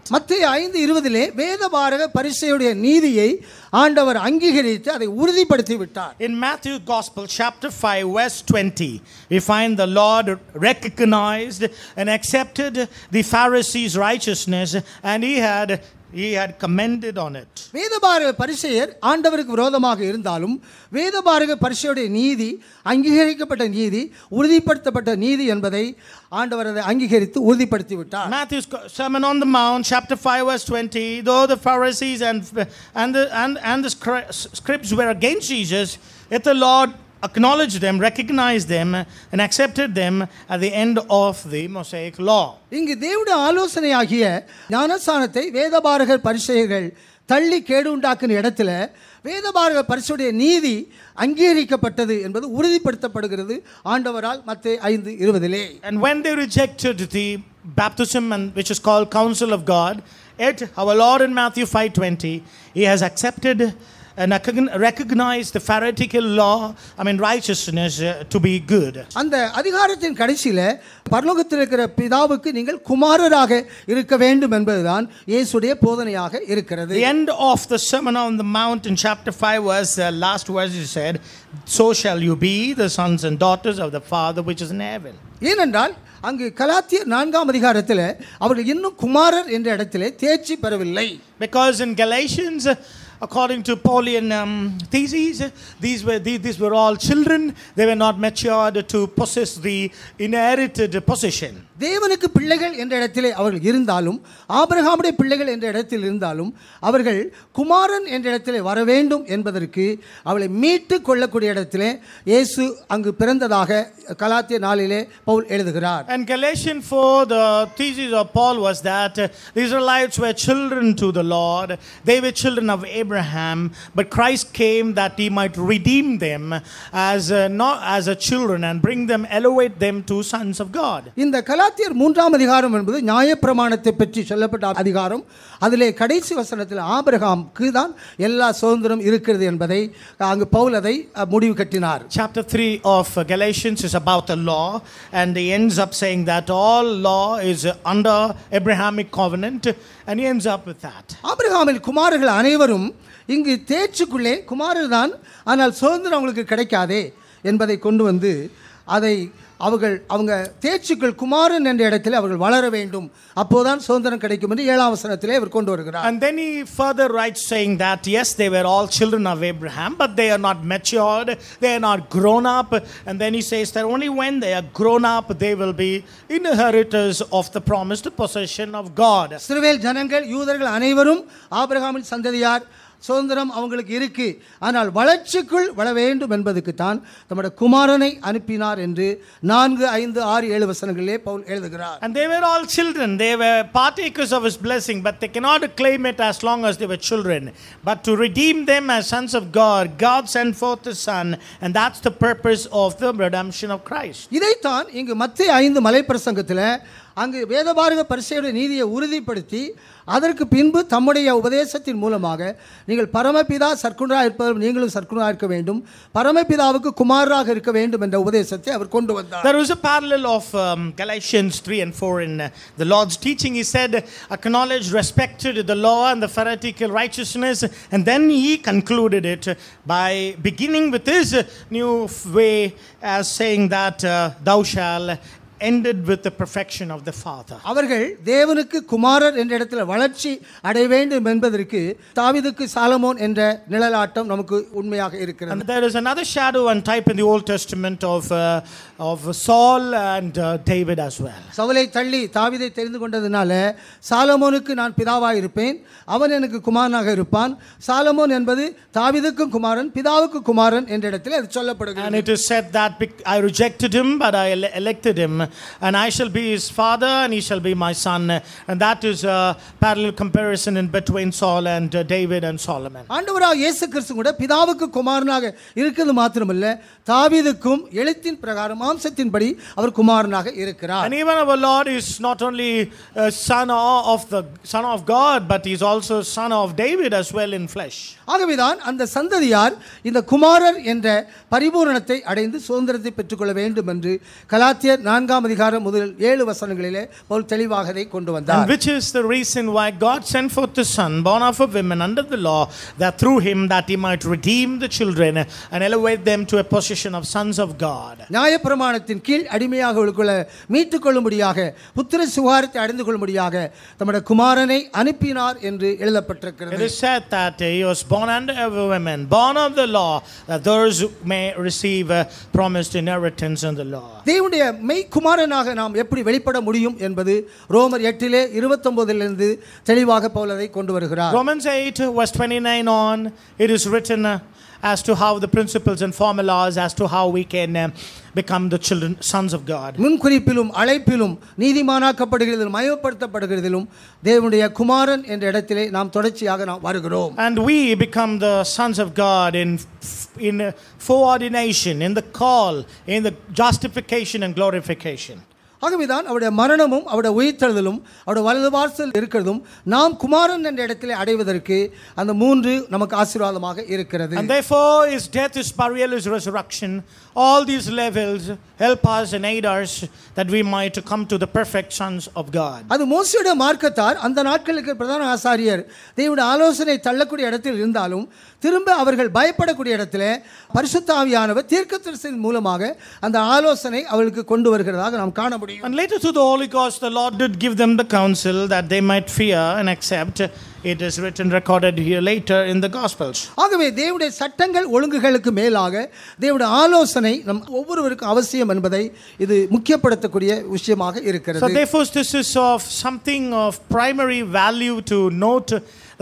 ஆண்டவர் அங்கீகரித்து அதை உறுதிப்படுத்தி விட்டார் in matthew gospel chapter 5 verse 20 we find the lord recognized recognized and accepted the Pharisees' righteousness and he had he had commended on it வேதபாரக பரிசேயர் ஆண்டவருக்கு விரோதமாக இருந்தாலும் வேதபாரக பரிசேயுடைய நீதி அங்கீகரிக்கப்பட்ட நீதி உறுதிப்படுத்தப்பட்ட நீதி என்பதை ஆண்டவர் அதை அங்கீகரித்து உறுதிப்படுத்தி விட்டார் Matthew's Sermon on the Mount chapter 5 verse 20 though the Pharisees and and the, and and the scribes were against Jesus yet the Lord acknowledged them, recognized them, and accepted them at the end of the Mosaic law. தள்ளி கேடு உண்டாக்குன இடத்துல வேதபாரக பரிசுடைய நீதி அங்கீகரிக்கப்பட்டது என்பது உறுதிப்படுத்தப்படுகிறது ஆண்டவரால் மத்திய ஐந்து இருபதிலே and when they rejected the baptism which is called counsel of god yet our lord in matthew 5:20 he has accepted and recognize the Pharatical law, I mean righteousness uh, to be good. அந்த அதிகாரத்தின் கடைசியில பரலோகத்தில் இருக்கிற பிதாவுக்கு நீங்கள் குமாரராக இருக்க வேண்டும் என்பதுதான் இயேசுடைய போதனையாக இருக்கிறது. The end of the sermon on the mount in chapter 5 was the last verse he said, so shall you be the sons and daughters of the father which is in heaven. ஏனென்றால் அங்கு கலாத்திய நான்காம் அதிகாரத்தில் அவர்கள் இன்னும் குமாரர் என்ற இடத்திலே தேர்ச்சி பெறவில்லை. Because in Galatians according to Paulian um, theses, these were, these, these were all children. They were not matured to possess the inherited possession. தேவனுக்கு பிள்ளைகள் என்ற இடத்திலே அவர்கள் இருந்தாலும் பிள்ளைகள் என்ற இடத்தில் இருந்தாலும் அவர்கள் குமாரன் என்ற இடத்திலே வர வேண்டும் என்பதற்கு அவளை மீட்டு கொள்ளக்கூடிய இடத்திலே இயேசு அங்கு பிறந்ததாக கலாத்திய நாளிலே பவுல் எழுதுகிறார் And Galatian 4 the thesis of Paul was that uh, the Israelites were children to the Lord they were children of Abraham but Christ came that he might redeem them as a, uh, not as a children and bring them elevate them to sons of God இந்த கலா கலாத்தியர் மூன்றாம் அதிகாரம் என்பது நியாயப்பிரமாணத்தை பற்றி சொல்லப்பட்ட அதிகாரம் அதிலே கடைசி வசனத்தில் ஆபிரகாம்க்கு தான் எல்லா சுதந்திரம் இருக்கிறது என்பதை அங்கு பவுல் அதை முடிவு கட்டினார் chapter three of Galatians is about the law and ends up saying that all law is under Abrahamic covenant and ends up with that ஆபிரஹாமில் குமாரர்கள் அனைவரும் இங்கு தேர்ச்சிக்குள்ளே குமாரர் தான் ஆனால் சுதந்திரம் அவங்களுக்கு கிடைக்காதே என்பதை கொண்டு வந்து அதை அவர்கள் அவங்க தேச்சுக்கள் குமாரன் என்ற அவர்கள் வளர வேண்டும் அப்போதான் சுதந்திரம் கிடைக்கும் என்று ஏழாம் வசனத்திலே கொண்டு வருகிறார் and then he further writes saying that yes they were all children of abraham but they are not matured they are not grown up and then he says that only when they are grown up they will be inheritors of the promised possession of god இஸ்ரவேல் ஜனங்கள் யூதர்கள் அனைவரும் ஆபிரகாமின் சந்ததியார் சுதந்திரம் அவங்களுக்கு இருக்குது ஆனால் வளர்ச்சிக்குள் வள வேண்டும் என்பதுக்கு தான் தம்முடைய குமாரனை அனுப்பினார் என்று நான்கு ஐந்து ஆறு ஏழு வசனங்களிலே பவுல் எழுதுகிறார் and they were all children they were partakers of his blessing but they cannot claim it as long as they were children but to redeem them as sons of God God sent forth the son and that's the purpose of the redemption of Christ இதைத்தான் இங்கு மத்திய ஐந்து மலைப்பிரசங்கத்தில் அங்கு வேதபாரக பரிசையுடைய நீதியை உறுதிப்படுத்தி அதற்கு பின்பு தம்முடைய உபதேசத்தின் மூலமாக நீங்கள் பரமபிதா இருப்பதும் நீங்களும் இருக்க வேண்டும் பரமபிதாவுக்கு இருக்க வேண்டும் என்ற உபதேசத்தை அவர் கொண்டு வந்தார் There was a parallel of um, Galatians 3 and 4 in uh, the Lord's teaching. He said, acknowledge, respected the law and the Pharisaical righteousness and then he concluded it by beginning with his new way as saying that uh, thou shall ended with the perfection of the Father. அவர்கள் தேவனுக்கு குமாரர் என்ற வளர்ச்சி அடைய வேண்டும் என்பதற்கு Solomon என்ற நிழலாட்டம் நமக்கு உண்மையாக இருக்கிறது. And there is another shadow and type in the Old Testament of uh, of Saul and uh, David as well. சவுலை தள்ளி தாவீதை தெரிந்து சாலமோனுக்கு நான் பிதாவாக இருப்பேன் அவன் எனக்கு குமாரனாக இருப்பான் சாலமோன் என்பது தாவீதுக்கும் குமாரன் பிதாவுக்கு குமாரன் என்ற அது சொல்லப்படுகிறது And it is said that I rejected him but I elected him and I shall be his father and he shall be my son and that is a parallel comparison in between Saul and uh, David and Solomon. ஆண்டவராக இயேசு கிறிஸ்து கூட பிதாவுக்கு குமாரனாக இருக்கிறது மாத்திரமல்ல தாவீதுக்கும் எழுத்தின் பிரகாரமாக அவர் குமாரனாக இருக்கிறார் And even our Lord is not only son of the son of God but he is also son of David as well in flesh. ஆகவேதான் அந்த சந்ததியார் இந்த குமாரர் என்ற பரிபூரணத்தை அடைந்து சுதந்திரத்தை பெற்றுக்கொள்ள வேண்டும் என்று கலாத்தியர் நான்காம் அதிகாரம் முதல் ஏழு வசனங்களிலே பவுல் தெளிவாக கொண்டு வந்தார் which is the reason why God sent forth the son born of a woman under the law that through him that he might redeem the children and elevate them to a position of sons of God. பிரமாணத்தின் கீழ் அடிமையாக அவளுக்குள்ள மீட்டுக் கொள்ளும்படியாக புத்திர சுகாரத்தை அடைந்து கொள்ளும்படியாக தம்முடைய குமாரனை அனுப்பினார் என்று எழுதப்பட்டிருக்கிறது It is said that he was born under a woman, born of the law, that those may receive a promised inheritance in the law. தேவனுடைய மெய் குமாரனாக நாம் எப்படி வெளிப்பட முடியும் என்பது ரோமர் எட்டிலே இருபத்தொன்பதிலிருந்து தெளிவாக பவுல் கொண்டு வருகிறார் Romans 8 verse 29 on it is written as to how the principles and formulas as to how we can uh, become the children sons of God. And we become the sons of God in in foreordination, in the call, in the justification and glorification. ஆகவே தான் அவருடைய மரணமும் அவருடைய உயிர்த்தெழுதலும் அவருடைய வலது வாசல் இருக்கிறதும் நாம் குமாரன் என்ற இடத்திலே அடைவதற்கு அந்த மூன்று நமக்கு ஆசீர்வாதமாக இருக்கிறது and therefore his death his burial his resurrection all these levels help us and aid us that we might come to the perfect sons of god அது மோசியோட மார்க்கத்தார் அந்த நாட்களுக்கு பிரதான ஆசாரியர் தேவனுடைய ஆலோசனை தள்ளக்கூடிய இடத்தில் இருந்தாலும் திரும்ப அவர்கள் பயப்படக்கூடிய இடத்துல பரிசுத்தாவியானவர் மூலமாக அந்த ஆலோசனை கொண்டு வருகிறதாக நாம் காண முடியும் and later through the holy ghost the lord did give them the counsel that they might fear and accept it is written recorded here later in the gospels ஆகவே தேவனுடைய சட்டங்கள் ஒழுங்குகளுக்கு மேலாக தேவனுடைய ஆலோசனை நம் ஒவ்வொருவருக்கும் அவசியம் என்பதை இது முக்கியப்படுத்தக்கூடிய விஷயமாக இருக்கிறது so therefore this is of something of primary value to note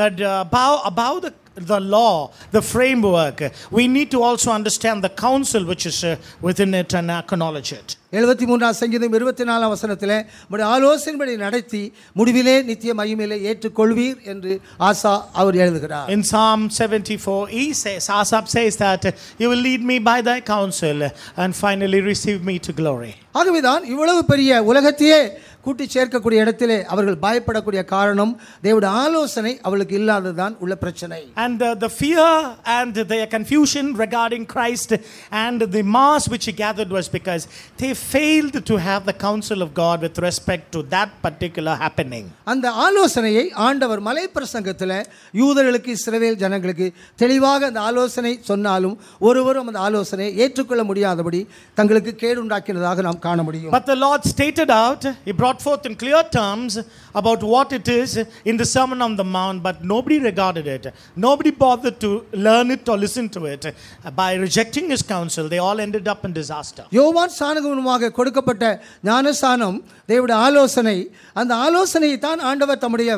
that uh, about, about the the law, the framework. We need to also understand the counsel which is uh, within it and acknowledge it. எழுபத்தி மூன்றாம் சங்கீதம் இருபத்தி நாலாம் வசனத்தில் உங்களுடைய ஆலோசனைப்படி நடத்தி முடிவிலே நித்திய மகிமையிலே ஏற்றுக்கொள்வீர் என்று ஆசா அவர் எழுதுகிறார் In Psalm 74 he says Asaph says that you will lead me by thy counsel and finally receive me to glory ஆகவேதான் இவ்வளவு பெரிய உலகத்தையே கூட்டி சேர்க்கக்கூடிய இடத்திலே அவர்கள் பயப்படக்கூடிய காரணம் தேவனுடைய ஆலோசனை அவளுக்கு இல்லாததான் உள்ள பிரச்சனை and uh, the fear and their confusion regarding Christ and the mass which he gathered was because they failed to have the counsel of God with respect to that particular happening அந்த ஆலோசனையை ஆண்டவர் மலை பிரசங்கத்தில் யூதர்களுக்கு இஸ்ரவேல் ஜனங்களுக்கு தெளிவாக அந்த ஆலோசனை சொன்னாலும் ஒருவரும் அந்த ஆலோசனையை ஏற்றுக்கொள்ள முடியாதபடி தங்களுக்கு கேடுண்டாக்கினதாக நாம் காண முடியும் but the lord stated out he brought brought forth in clear terms about what it is in the Sermon on the Mount, but nobody regarded it. Nobody bothered to learn it or listen to it. By rejecting his counsel, they all ended up in disaster. யோவான் ஸ்நானகமாக கொடுக்கப்பட்ட ஞானஸ்தானம் தேவனுடைய ஆலோசனை அந்த ஆலோசனையை தான் ஆண்டவர் தம்முடைய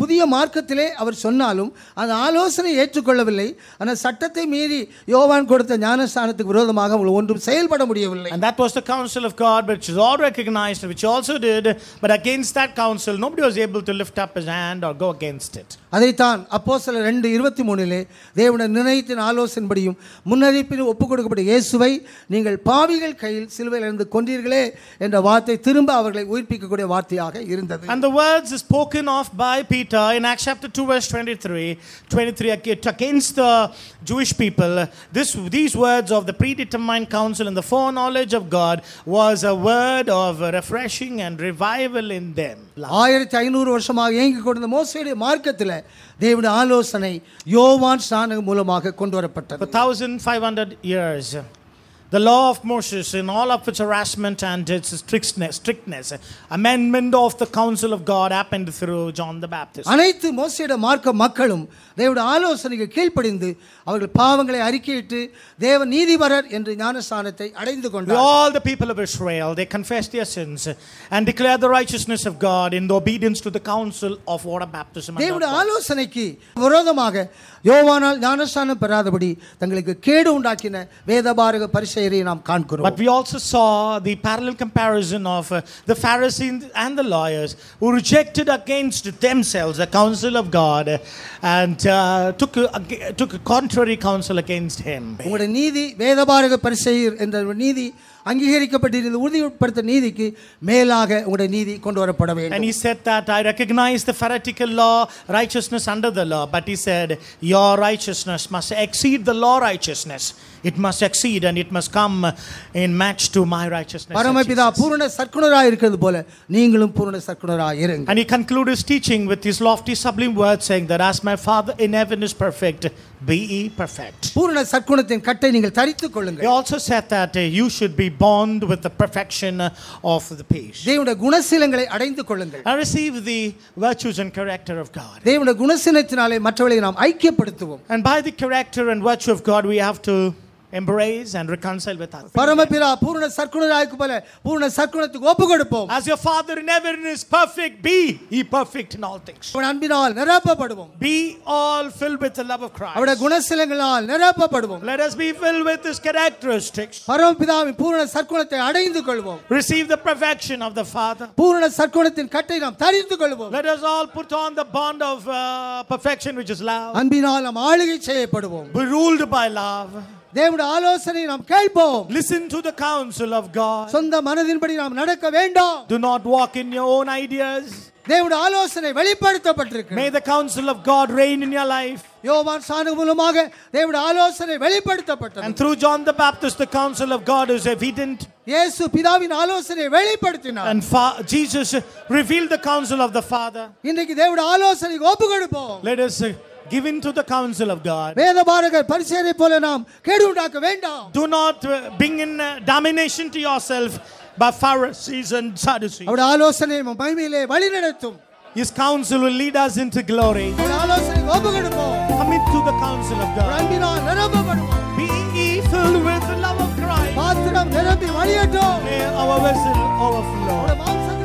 புதிய மார்க்கத்திலே அவர் சொன்னாலும் அந்த ஆலோசனை ஏற்றுக்கொள்ளவில்லை ஆனால் சட்டத்தை மீறி யோவான் கொடுத்த ஞானஸ்தானத்துக்கு விரோதமாக ஒன்றும் செயல்பட முடியவில்லை And that was the counsel of God, which is all recognized, which also did, but against that counsel, nobody was able to lift up his hand or go against it. தேவனுடைய ஒப்பு கொடுக்கப்பட்ட இயேசுவை நீங்கள் பாவிகள் கையில் சிலுவையில் இருந்து என்ற வார்த்தை திரும்ப அவர்களை வார்த்தையாக இருந்தது And the words spoken of by Peter in Acts chapter 2 verse 23 23 against the Jewish people this these words of the predetermined counsel and the foreknowledge of God was a word of refreshing and revival in them. ஆயிரத்தி ஐநூறு வருஷமாக இயங்கி கொண்ட மோசடி மார்க்கத்தில் தேவனுடைய ஆலோசனை யோவான் ஸ்நானகம் மூலமாக கொண்டு வரப்பட்டது thousand five hundred years The law of Moses in all of its harassment and its strictness, strictness amendment of the counsel of God happened through John the Baptist. All the people of Israel they confessed their sins and declared the righteousness of God in the obedience to the counsel of water baptism. தேவனுடைய ஆலோசனைக்கு விரோதமாக யோவானால் ஞானஸ்தானம் பெறாதபடி தங்களுக்கு கேடு உண்டாக்கின வேதபாரக பரிசு but we also saw the parallel comparison of uh, the Pharisees and the lawyers who rejected against themselves the counsel of God uh, and uh, took, took a contrary counsel against Him and he said that i recognize the pharetical law righteousness under the law but he said your righteousness must exceed the law righteousness it must exceed and it must come in match to my righteousness பரமபிதா பூரண சற்குணராய் இருக்கிறது போல நீங்களும் பூரண சற்குணராய் இருங்க and he concluded his teaching with his lofty sublime words saying that as my father in heaven is perfect be ye perfect he also said that uh, you should be bound with the perfection of the peace தேவனுடைய and receive the virtues and character of god and by the character and virtue of god we have to embrace and reconcile with us. As your father in heaven is perfect, be he perfect in all things. Be all filled with the love of Christ. Let us be filled with his characteristics. Receive the perfection of the father. Let us all put on the bond of uh, perfection which is love. Be ruled by love. தேவனுடைய ஆலோசனை நாம் கேட்போம் listen to the counsel of god சொந்த மனதின்படி நாம் நடக்க வேண்டும் do not walk in your own ideas தேவனுடைய ஆலோசனை வெளிப்படுத்தப்பட்டிருக்கு may the counsel of god reign in your life யோவான் சாணு மூலமாக தேவனுடைய ஆலோசனை வெளிப்படுத்தப்பட்டது and through john the baptist the counsel of god is evident இயேசு பிதாவின் ஆலோசனை வெளிப்படுத்தினார் and jesus revealed the counsel of the father இன்றைக்கு தேவனுடைய ஆலோசனைக்கு ஒப்பு let us given to the counsel of God. வேதபாரகர் பரிசேயரை போல நாம் கேடு உண்டாக்க வேண்டாம். Do not uh, bring in uh, domination to yourself by Pharisees and Sadducees. அவருடைய ஆலோசனை மகிமையிலே வழிநடத்தும். His counsel will lead us into glory. Commit to the counsel of God. Be ye filled with the love of Christ. May our vessel overflow.